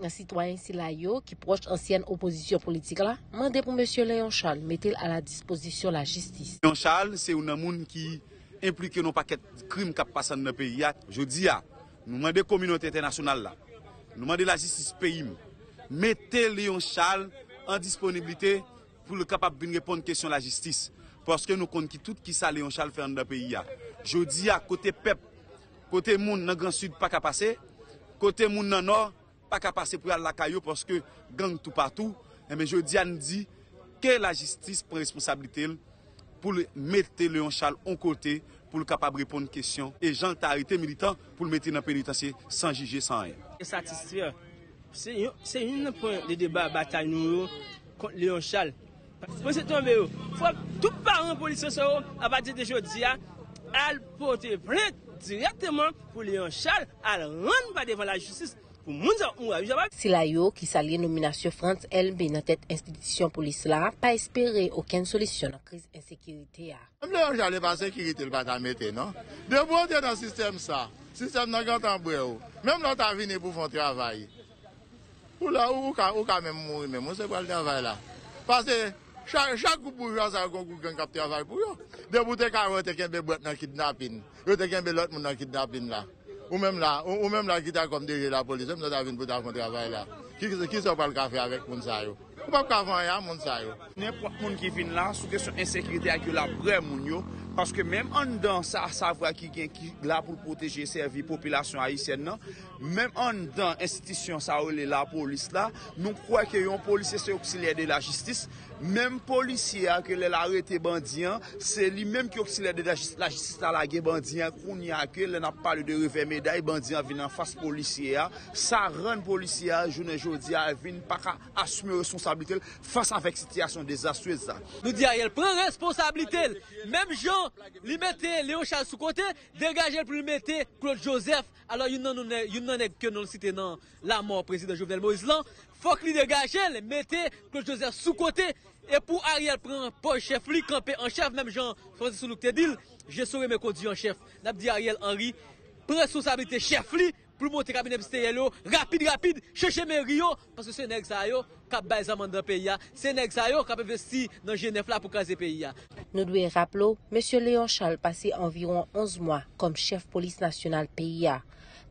Nga sitwanyen si la yo ki proj ansyen oposisyon politik la, mande pou M. Leon Charles metel a la disposisyon la jistis. Leon Charles se ou nan moun ki implike nou paket krim kap pasan nan peyi ya. Jou di ya, nou mande kominote internasyonal la, nou mande la jistis peyi mou. Mette Leon Charles an disponibilite pou le kapap bine reponde kesyon la jistis. Poske nou kon ki tout ki sa Leon Charles fè an da peyi ya. Je di ya, kote pep, kote moun nan Grand Sud pa kapase. Kote moun nan Nord, pa kapase pou yal la kayo poske gang tou patou. E eh men je di ya, nou di, ke la jistis pren responsabilite l pou le mette Leon Charles an kote pou le kapap reponde kesyon. E jantarite militant pou le mette nan penitansye san jige san en. E satisifyo. Se yon pon de debat batay nou yo kont le yon chal. Pon se ton beyo, fwa tout paran polisyon sa yo apate de jodi ya, al pote prete diretman pou le yon chal, al rande pa devan la jutsis pou moun zan ou a yon chal. Se la yo ki sa liye nominasyon frans elbe nan tet institisyon polisyon la, pa espere oken solisyon nan kriz ensekirite ya. Mwen non? le yon chal le pan sekirite l batay mette, non? De bon oh. de nan sistem sa, sistem nan gantan beyo, menm nan ta vini pou fon travayi. Ou la, ou ka mèm moun mèm, ou se pal den avay la. Pase, chakou pou yon sa yon kou gen kapte avay pou yon. De pou te karo, yo te ken be brot nan kidnapin. Yo te ken be lot moun nan kidnapin la. Ou mèm la, ou mèm la ki ta kom deje la polis, mèm la ta vin pou ta konti avay la. Ki se pal kafe avèk moun sa yon? Kou pa kavan ya, moun sa yo. Moun ki vin la, sou kesyon insekriti ak yo la bre moun yo, paske menm an dan sa sa vwa ki gen ki la pou proteje se vi populasyon ayisyen non? nan, menm an dan institisyon sa wole la polis la, nou kwa ki yon polis se se oksilye de la jistis, Mem policia ke lè la rete bandyan, se li mem ki oksilè de la jistalage bandyan kouni ake, lè na pali de revè meday bandyan vin an fas policia. Sa ren policia, jounen joudi a vin pak a asume responsabilite l, fas avèk sityasyon dezastwezak. Nou di a yè l pren responsabilite l, mem joun li mette Léo Charles sou kote, degaje l pou li mette Claude Joseph, alò yon nan ek ke non siten nan la mor prezident Jovenel Moizlan, fòk li degaje l, mette Claude Joseph sou kote, E pou Ariel pren pochef li, kampe en chef, mèm jan Fransisou Louk Tedil, je soure mè kondi en chef. Nap di Ariel Henry, pren sosabilite chef li, pou monte kaminem steyelo, rapide, rapide, cheche mè rio, paske se nèk sa yo kap bay zamanda pe ya, se nèk sa yo kap vesti nan jenef la pou kaze pe ya. Nou dwe rap lo, M. Léon Charles passe environ 11 mwa kom chef polis nasyonal pe ya.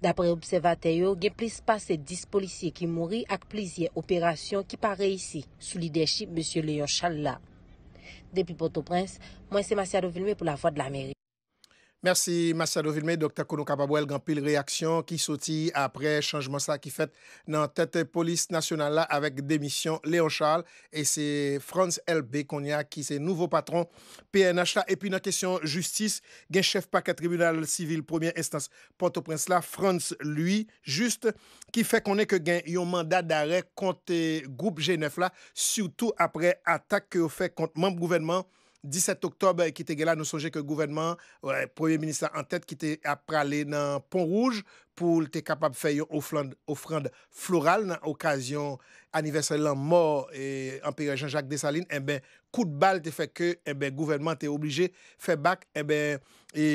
Dapre observatèyo, gen plis pa se dis polisye ki mouri ak plisye operasyon ki pare isi sou liderchip M. Leyo Challa. Depi Port-au-Prince, mwen se Masiado Vilme pou la Voix de l'Amérique. Mersi Masadovilme, Dr. Konon Kababou el Gampil, reaksyon ki soti apre chanjman sa ki fet nan tete polis nasyonal la avek demisyon Leon Charles e se Franz LB konya ki se nouvo patron PNH la. E pi nan kesyon justis gen chef paket tribunal sivil 1er estans Port-au-Prince la, Franz lui, just ki fe konen ke gen yon mandat darek kontè goup G9 la, sou tou apre atak ke ou fe kontè mamp gouvenman G9. 17 oktob, ki te gela nou sonje ke gouvenman, wè, premier minister an tèt, ki te ap pralè nan pon rouge, pou l te kapab fè yon ofrande floral nan okasyon aniversary lan mor en pire Jean-Jacques Dessalines, e bè, kou d'bal te fè ke, e eh bè, gouvenman te oblige fè bak, e eh bè, e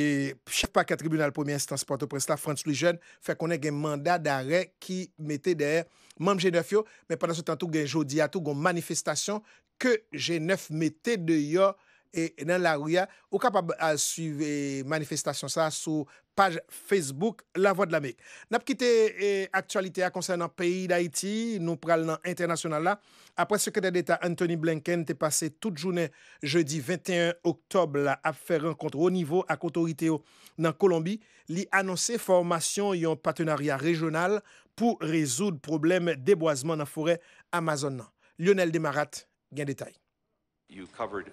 chè pa kè tribunal pou mè insistans porto presla, Frantz Louis Jeune, fè konè gen mandat da rè ki mette dè mèm G9 yo, mè padan sou tantou gen jodi atou, gon manifestasyon ke G9 mette dè yo E nan la ouya, ou kapab a suive manifestasyon sa sou page Facebook La Voix de la Mecque. Nap kite e, aktualite a konsen nan peyi d'Haiti, nou pral nan internasyonal la, apres sekrede d'Etat Anthony Blinken te pase tout jounen jeudi 21 oktob la ap fe renkontre o nivou akotorite yo nan Kolombi, li anonse formasyon yon patenarya rejonal pou rezoud probleme deboazman nan fore Amazon nan. Lionel Demarat, gen detay. You covered...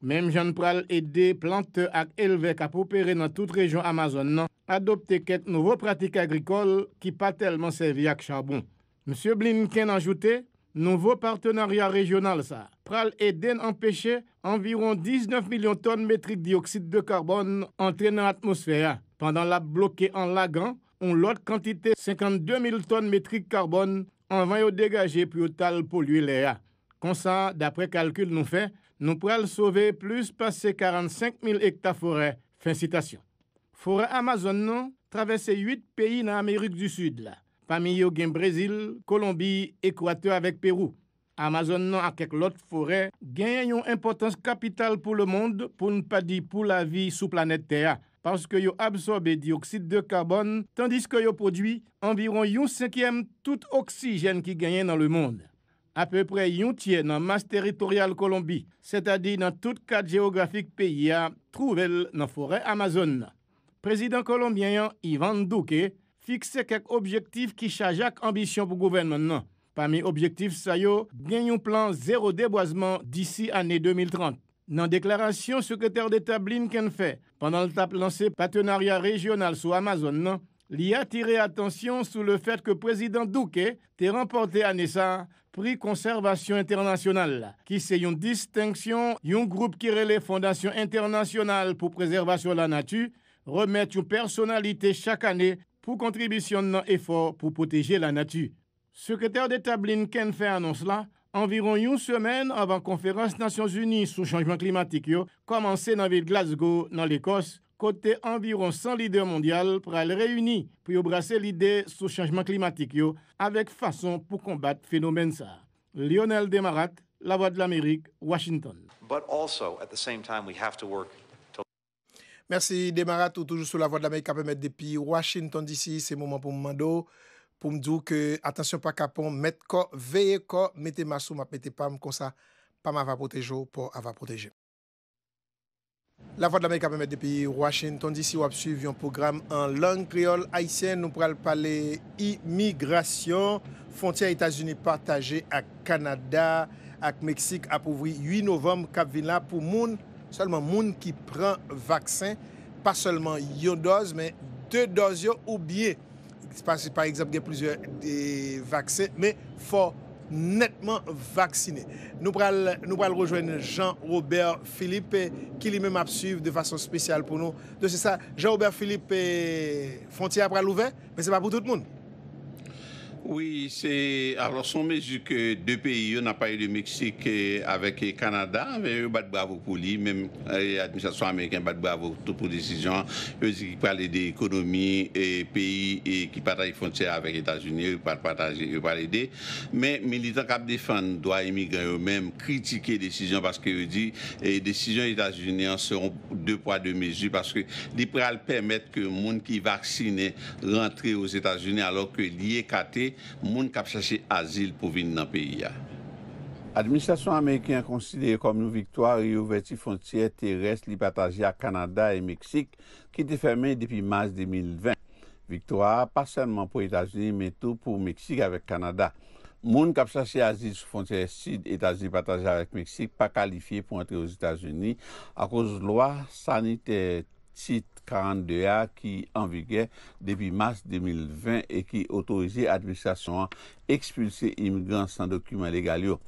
Mem jan pral ede plante ak elvek apopere nan tout rejon Amazon nan, adopte ket nouvo pratik agrikol ki pa telman sevi ak chabon. Mse Blinken ajoute, nouvo partenarya rejonal sa. Pral ede nan peche environ 19 milyon ton metrik dioksid de karbon antre nan atmosfera. Pendan la bloke an lagan, on lot kantite 52 mil ton metrik karbon an vanyo degaje pi otal poluy le ya. Konsan, dapre kalkul nou fey, Nou pou al sove plus pa se 45 000 hekta foret, fin citasyon. Foret Amazon nan, travesse 8 peyi nan Amerik du sud la. Pamiyo gen Brezil, Kolombi, Ekwateu avek Peru. Amazon nan ak ek lot foret, genyen yon importans kapital pou le monde pou nou pa di pou la vi sou planet T.A. Pans ke yo absorbe dioksid de karbon, tandis ke yo podwi environ yon 5e tout oksijen ki genyen nan le monde. à peu près un tiers dans la masse territoriale Colombie, c'est-à-dire dans tout quatre géographique pays, a trouvé dans la forêt Amazon. Président colombien Ivan Duque fixe quelques objectifs qui chargent ambition pour gouvernement. Parmi objectifs, ça y a un plan zéro déboisement d'ici année 2030. Dans la déclaration, secrétaire d'État Blinken fait, pendant le TAP lancé partenariat régional sur Amazon, il a attiré attention sur le fait que président Duque a remporté à Nessa Prix Conservation Internationale, qui c'est une distinction, un groupe qui relève Fondation Internationale pour Préservation de la Nature, remet une personnalité chaque année pour contribution dans efforts pour protéger la nature. Secrétaire d'État Blinken fait annonce là, environ une semaine avant conférence Nations Unies sur le changement climatique, commencé dans la ville de Glasgow, dans l'Écosse, Kote environ 100 lider mondial pral reyuni pou yo brase lide sou chanjman klimatik yo avek fason pou kombat fenomen sa. Lionel Demarat, La Voix de l'Amerik, Washington. Merci Demarat ou toujou sou La Voix de l'Amerik apemet depi Washington disi se mouman pou mouman do pou mdou ke atensyon pa kapon met ko veye ko mette masou map mette pam konsa pam ava protejo pou ava proteje. La Voix de l'Amérique a permette de payer Washington d'ici ou ap suivi yon programme en langue kriol haïtienne. Nou pral pale immigration, fontien Etats-Unis partagé ak Kanada, ak Meksik apouvri 8 novembre. Kap vin la pou moun, salman moun ki pran vaksen, pa salman yon doz, men de doz yon ou bie. Par exemple, gen plouzè de vaksen, men fo vaksen. nettement vaccinés. Nous allons rejoindre Jean-Robert Philippe qui lui-même a suivi de façon spéciale pour nous. ça, Jean-Robert Philippe, eh, frontière après l'ouvert, mais ce n'est pas pour tout le monde. Oui, c'est. Alors, son mesure que euh, deux pays, on n'a pas eu le Mexique euh, avec le euh, Canada, mais eux battent bravo pour lui, même l'administration américaine bat bravo pour décision. Eux qui parlent d'économie et pays et qui partagent frontières avec les États-Unis, eux parlent partager, eux parlent aider. Mais militants cap défendent doivent émigrer eux-mêmes critiquer les décisions parce qu'ils eux disent les décisions des États-Unis seront deux poids, deux mesures parce que les permettre que les monde qui est vacciné aux États-Unis alors que l'IEKT moun kapsase azil pou vin nan peyi ya. Administrasyon Amerikyan konsidere kom nou Victoire yuverti fonter teres li pataje a Kanada e Meksik ki te ferme depi mas 2020. Victoire pa senman pou Etasunie men tou pou Meksik avek Kanada. Moun kapsase azil sou fonter sid etasunie pataje avek Meksik pa kalifiye pou entre ou Etasunie akouz lwa sanite tit 42A ki anvige depi mars 2020 e ki otorize administrasyon an ekspulse imigran san dokumen legal yo.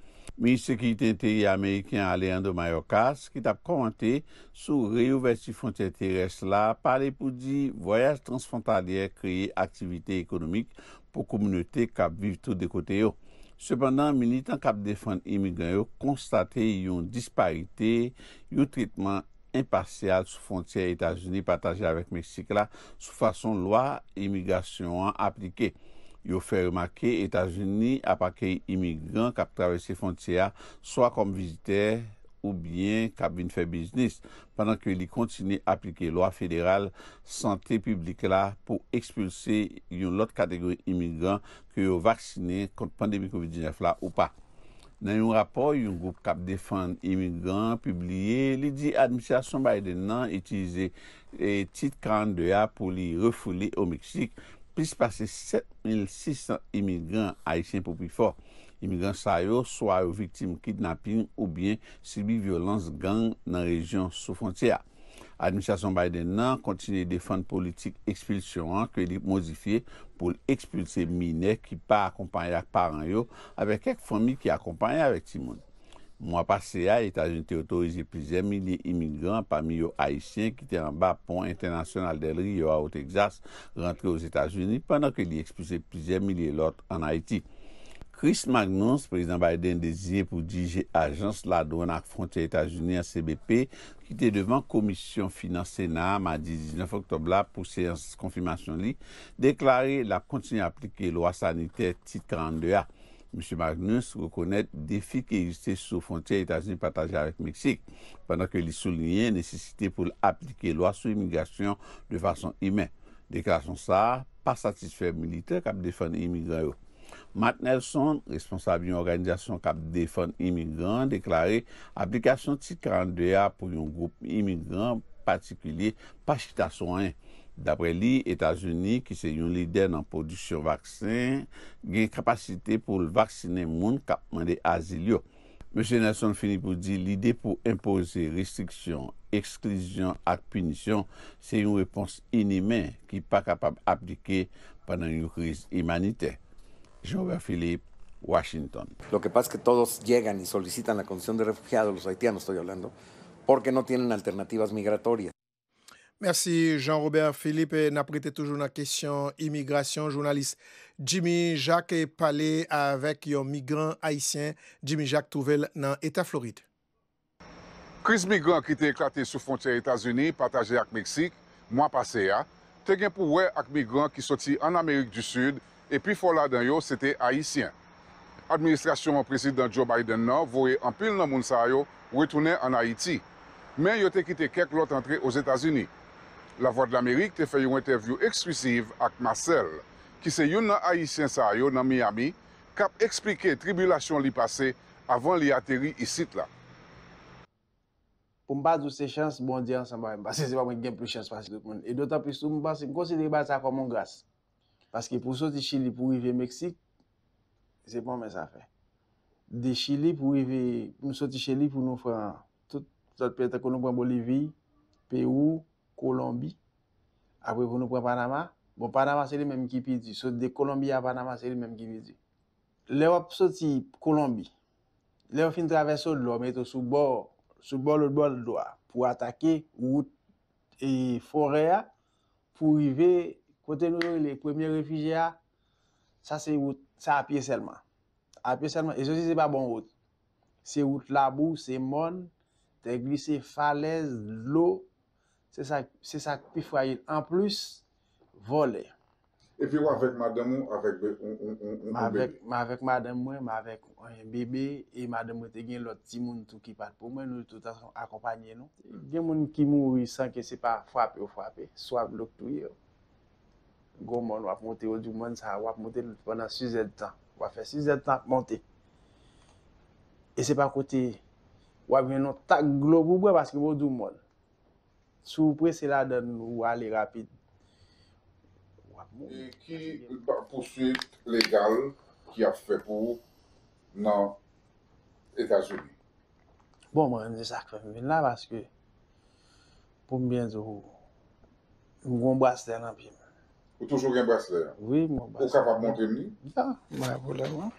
Ministre ki yte interi Ameriken Aleando Mayorkas ki tap komante sou reyo versi fonter teres la pale pou di voyaj transfrontalier kreye aktivite ekonomik pou komunite kap vive tout de kote yo. Sepan nan, militant kap defante imigran yo konstate yon disparite, yon tritman imparsyal sou fontye Etajouni pataje avek Meksik la sou fason lwa imigrasyon an aplike. Yo fè remake Etajouni apake imigran kap travesse fontye a soa kom vizite ou bien kap vin fè biznis panan ke li kontine aplike lwa federal sante publik la pou ekspulse yon lot kategori imigran ke yo vaksine kont pandemi COVID-19 la ou pa. Nan yon rapor, yon goup kap defan imigran publiye li di admisyasyon bayden nan ityize titkran de ya pou li refouli ou Meksik. Pis pase 7600 imigran aisyen pou pi fò, imigran sayo, swa yo vitim kidnapping ou bien sibi violans gang nan rejyon sou fontya. Administrasyon Biden nan kontine defante politik ekspilsyon an ke li modifiye pou l'ekspilse minek ki pa akompanyak paran yo avè kek fomi ki akompanyak avè ti moun. Mwa pase ya, l'Etats-Unis te otorize plizè milie imigran pami yo Haitien ki te anba pon internasyonal del Rio a Haute-Exas rentre ou Etats-Unis panan ke li ekspilse plizè milie lot an Haiti. Chris Magnus, prezident Biden desiye pou dirije ajans la drone ak frontier Etat-Unis an CBP, ki te devan komisyon finanse na am a 19 oktob la pou seyans konfirmasyon li, deklari la kontinu aplike loa sanite tit 42a. M. Magnus rekonet defi ki egiste sou frontier Etat-Unis pataje avek Meksik, pandan ke li soulyen nesisite pou aplike loa sou imigrasyon de fason imen. Deklarasyon sa, pa satisfè milite kap defan imigran yo. Matt Nelson, responsable yon organizasyon kap defon imigran, deklare aplikasyon tit 42A pou yon goup imigran patikulye pa chita soyen. Dabre li, Etasouni ki se yon lider nan produsyon vaksin gen kapasite pou l vaksine moun kap mande azilyo. M. Nelson fini pou di, lide pou impose restriksyon, eksklizyon ak punisyon se yon repons inimen ki pa kapap aplike panan yon kriz imanite. Jean-Robert Philippe, Washington. Lo ke pas ke todos yegan y solisitan la kondisyon de refugia de los Haitianos, to y hablando, porque no tienen alternativas migratorias. Merci Jean-Robert Philippe na prete toujou na kesyon imigrasyon, jounalist Jimmy Jacques e pale avek yon migran Haitien, Jimmy Jacques Touvel nan Eta Floride. Kris migran ki te eklate sou fontye Etasuni, pataje ak Meksik, mwa pase ya, te gen pou we ak migran ki soti an Amerik du Sud E pi fola dan yo, se te Haitien. Administrasyon prezident Joe Biden nan, vowe anpil nan moun sa yo, wetoune an Haiti. Men yo te kite kek lot entre os Etats-Unis. La Voix de l'Amérique te feye un interview eksplisiv ak Marcel, ki se yon nan Haitien sa yo nan Miami, kap eksplike tribulation li pase avon li ateri isit la. Pou mba dous se chans, mbon di ansan ba, se se pa mwen gen plou chans pasi lout moun. E dotan pwisou mba, se konside li ba sa fwa moun glas. Paske pou soti Chili pou rive Meksik, se pon men sa fe. De Chili pou rive, mou soti Chili pou nou fwen, tout, tout pwète konon pwen Bolivie, Peou, Kolombi, apwè pou nou pwen Panama, bon Panama se li menm ki piti, soti de Kolombi a Panama se li menm ki piti. Lè wap soti Kolombi, lè wap fin traveso lò, mèto sou bor, sou bor lò dbor lò, pou atake, e fore a, pou rive, Fote nou yon, le premye refije a, sa apye selman. Apye selman, e so si se ba bon wot. Se wot labou, se mon, te glise falez, lo, se sak pifwa yon. An plus, vole. E fi wot avèk madèm mwen, avèk mwen bebe? Mè avèk madèm mwen, mè avèk mwen bebe, e madèm mwen te gen lò ti moun tou ki pat pou mwen, nou tout an son akompanyen nou. Gen moun ki moun, san ke se pa fwape ou fwape, swab lòk tou yon. Gon moun wap monte ou djou moun sa wap monte pwè nan suzèd tan. Wap fè suzèd tan pwè monte. E se pa kote wap gen nou tak glo pou mwen paske wou djou moun. Sou pre se la den nou wale rapit. E ki pwoswit legal ki ap fè pou nan Etasouni? Bon moun, jè sa kwen mwen la paske pou mwen zou wou moun bwastè nan pwim. Ou toujou gen basler? Oui, moun basler. Ou kap ap monte mni? Ya, moun ap vole mwen.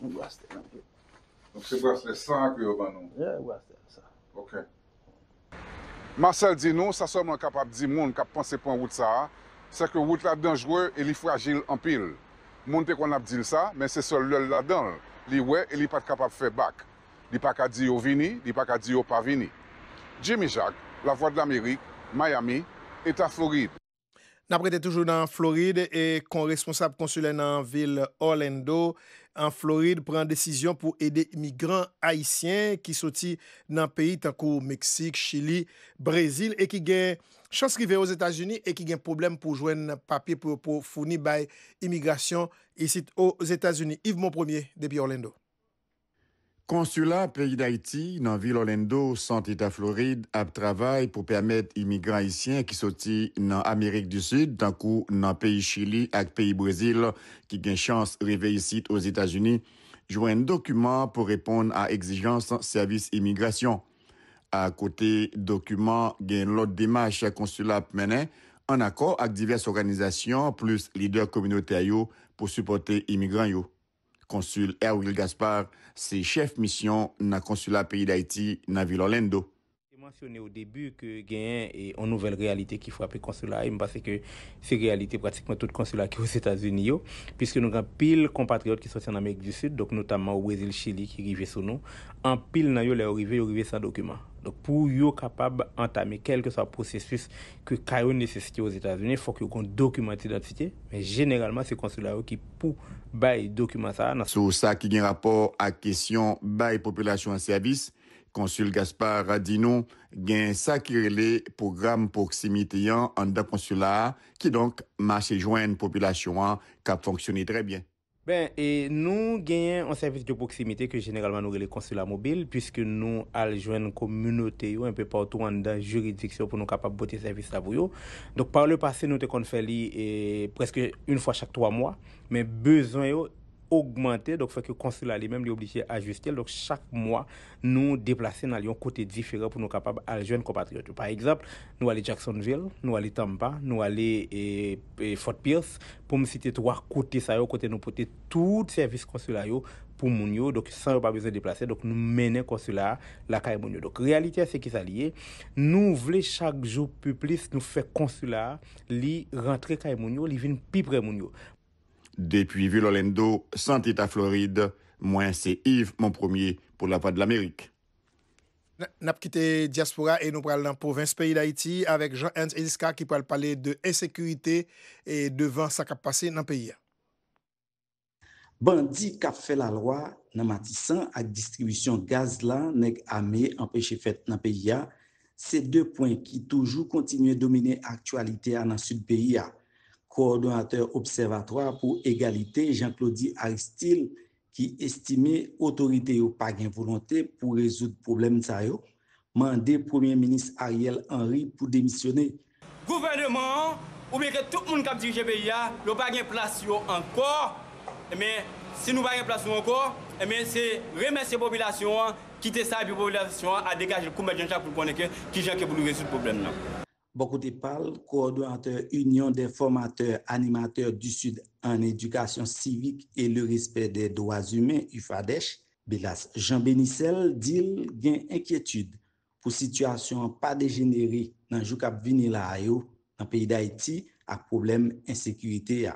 Moun basler anpe. Moun se basler san ki yo ban nou? Ya, moun basler san. Ok. Marcel di nou, sa som an kap ap di moun kap panse pon wout sa, se ke wout la denjoure, e li fragil anpe. Moun te kon ap dil sa, men se sol lel la donl. Li wè, li pat kapap fè bak. Li pak a di yo vini, li pak a di yo pa vini. Jimmy Jacques, la vwa d'Amerik, Miami, et a Floride. Napre te toujou nan Floride, e kon responsab konsule nan vil Orlando. An Floride pren desisyon pou ede imigran haisyen ki soti nan peyi tankou Meksik, Chili, Brezil, e ki gen... Chans rive yo z Etats-Unis e ki gen problem pou jwen papye pou founi bay imigrasyon isit yo z Etats-Unis. Yves Monpremier, Depi Orlando. Konsula peyi d'Haïti nan vil Orlando, Sant Eta Floride, ap travay pou permet imigran isyen ki soti nan Amerik du Sud, dan kou nan peyi Chili ak peyi Brésil ki gen chans rive isit yo z Etats-Unis, jwen dokumen pou repon an exijansan servis imigrasyon. A kote dokumen gen lot demache a konsulat menen, an akor ak divers organizasyon plus lider kominote a yo pou suporte imigran yo. Konsul Erwil Gaspar se chef mission nan konsulat peyi d'Haiti nan Vilolendo. Sou sa ki gen rapor a kesyon baye populasyon an servis, Konsul Gaspard a di nou gen sakirele pougram pouksimite yon an da konsula ki donk mase jwen population an kap fonksyoni trebyen. Ben, e nou genyen an servis di pouksimite ke jeneralman nou rele konsula mobil, pwiske nou al jwen komunote yon, an pe poutou an da juridiksyon pou nou kapap bote servis avou yo. Donk par le pase nou te konfe li e, preske yon fwa chak 3 mwa, men bezon yo, Ogmente, konsula li men li oblike ajuste, chak mwa nou deplase nan li yon kote difere pou nou kapab al jwen komatriot. Par ekzap, nou alè Jacksonville, nou alè Tampa, nou alè Fort Pierce, pou mwen site to wak kote sa yo, kote nou pote tout servis konsula yo pou moun yo. San yo pa bezen deplase, nou menen konsula la ka e moun yo. Realite a se ki sa liye, nou vle chak jou publis nou fe konsula li rentre ka e moun yo, li vin pi pre moun yo. Depi Vilolendo, Santita, Floride, mwen se Yves, mwen premier pou la pa de l'Amerik. Nap kite diaspora e nou pral nan provins peyi la iti, avek Jean-Henri Eliska ki pral pale de esekurite e devan sa kap pase nan peyi ya. Bandi kap fe la lwa nan matisan ak distribusyon gaz lan nek ame anpeche fet nan peyi ya, se de pouen ki toujou kontinuye domine aktualite anan sud peyi ya. Koordinatèr Observatoire pou Egalité, Jean-Claude Aristil, ki estime otorite yo pagin volontè pou rezout poublem sa yo, mande Premier Ministre Ariel Henry pou demisyonè. Gouvernement, oubeke tout moun kap dirije beya, yo pagin plasyon ankor, se nou pagin plasyon ankor, se remese popilasyon an, kite sa epi popilasyon an, adekaje koumedjan chak pou konneke ki janke pou nou rezout poublem nan. Boko te pal, Koordinator Union de Formateurs Animateurs du Sud en Edukasyon Sivik et le Respect des Droits Humains, UFADESH, Belas Jean Benicel, dil gen enkyetude pou situasyon pa degenere nan Joukap Vinila Ayou, e nan peyi d'Haïti, ak problem ensekuité ya.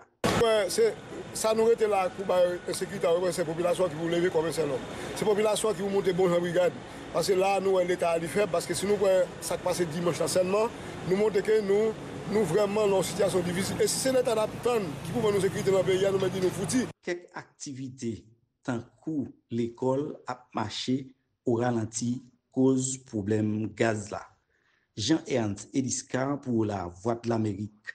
Sa nou rete la ak problem ensekuité, se populasyon ki vou leve konve se lo. Se populasyon ki vou monte bon jan brigade. Pase la nou an leta alifeb, paske si nou kwen sak pase dimanche lansenman, nou mwote ke nou nou vreman lonsitia son divisi. E si se leta la putan, ki pouvan nou sekriti la beya, nou men di nou fouti. Kek aktivite tan kou lekol ap mache ou ralanti koz problem gaz la. Jean-Ernst Eliska pou la Voix de l'Amérique.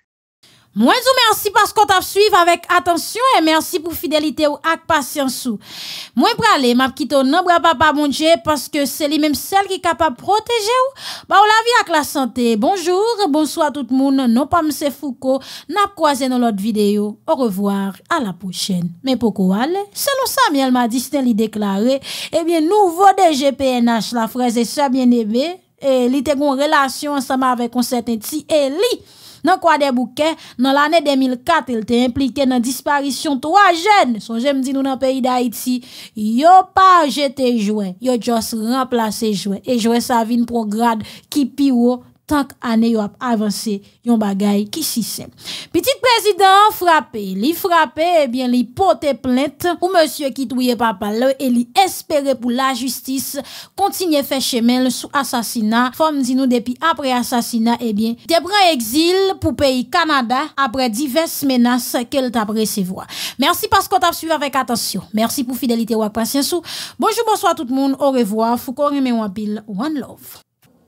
Moi, je vous merci parce qu'on t'a suivi avec attention et merci pour fidélité ou patience ou. Moi, je aller, m'a non bra papa mon Dieu parce que c'est lui même celle qui est capable de protéger ou. Bah, la vie avec la santé. Bonjour, bonsoir tout le monde. Non pas M. Foucault. N'a croisé dans l'autre vidéo. Au revoir. À la prochaine. Mais pourquoi allez Selon Samuel m'a dit, il déclaré. Eh bien, nouveau DGPNH, la fraise et ça bien aimé. Et lui relation une relation ensemble avec un certain petit Eli dans quoi des bouquins. dans l'année 2004 il était impliqué dans la disparition trois jeunes son j'aime dit nous dans pays d'Haïti yo pas jeté joint a juste remplacé joint et jouet sa vie prograde grade qui pire Tant qu'année yon avance, yon bagay ki si sem. Petit président frappé, li eh bien, li pote plainte pou monsieur ki touye papal et et li espere pour la justice. kontinye faire chemin. sou assassinat fom di nou depi assassinat, eh bien, te pran exil pour pays Canada après divers menaces pris ses recevoir. Merci parce qu'on t'a suivi avec attention. Merci pour fidélité, wak patience. Bonjour, bonsoir tout le monde. au revoir. fou korime one love.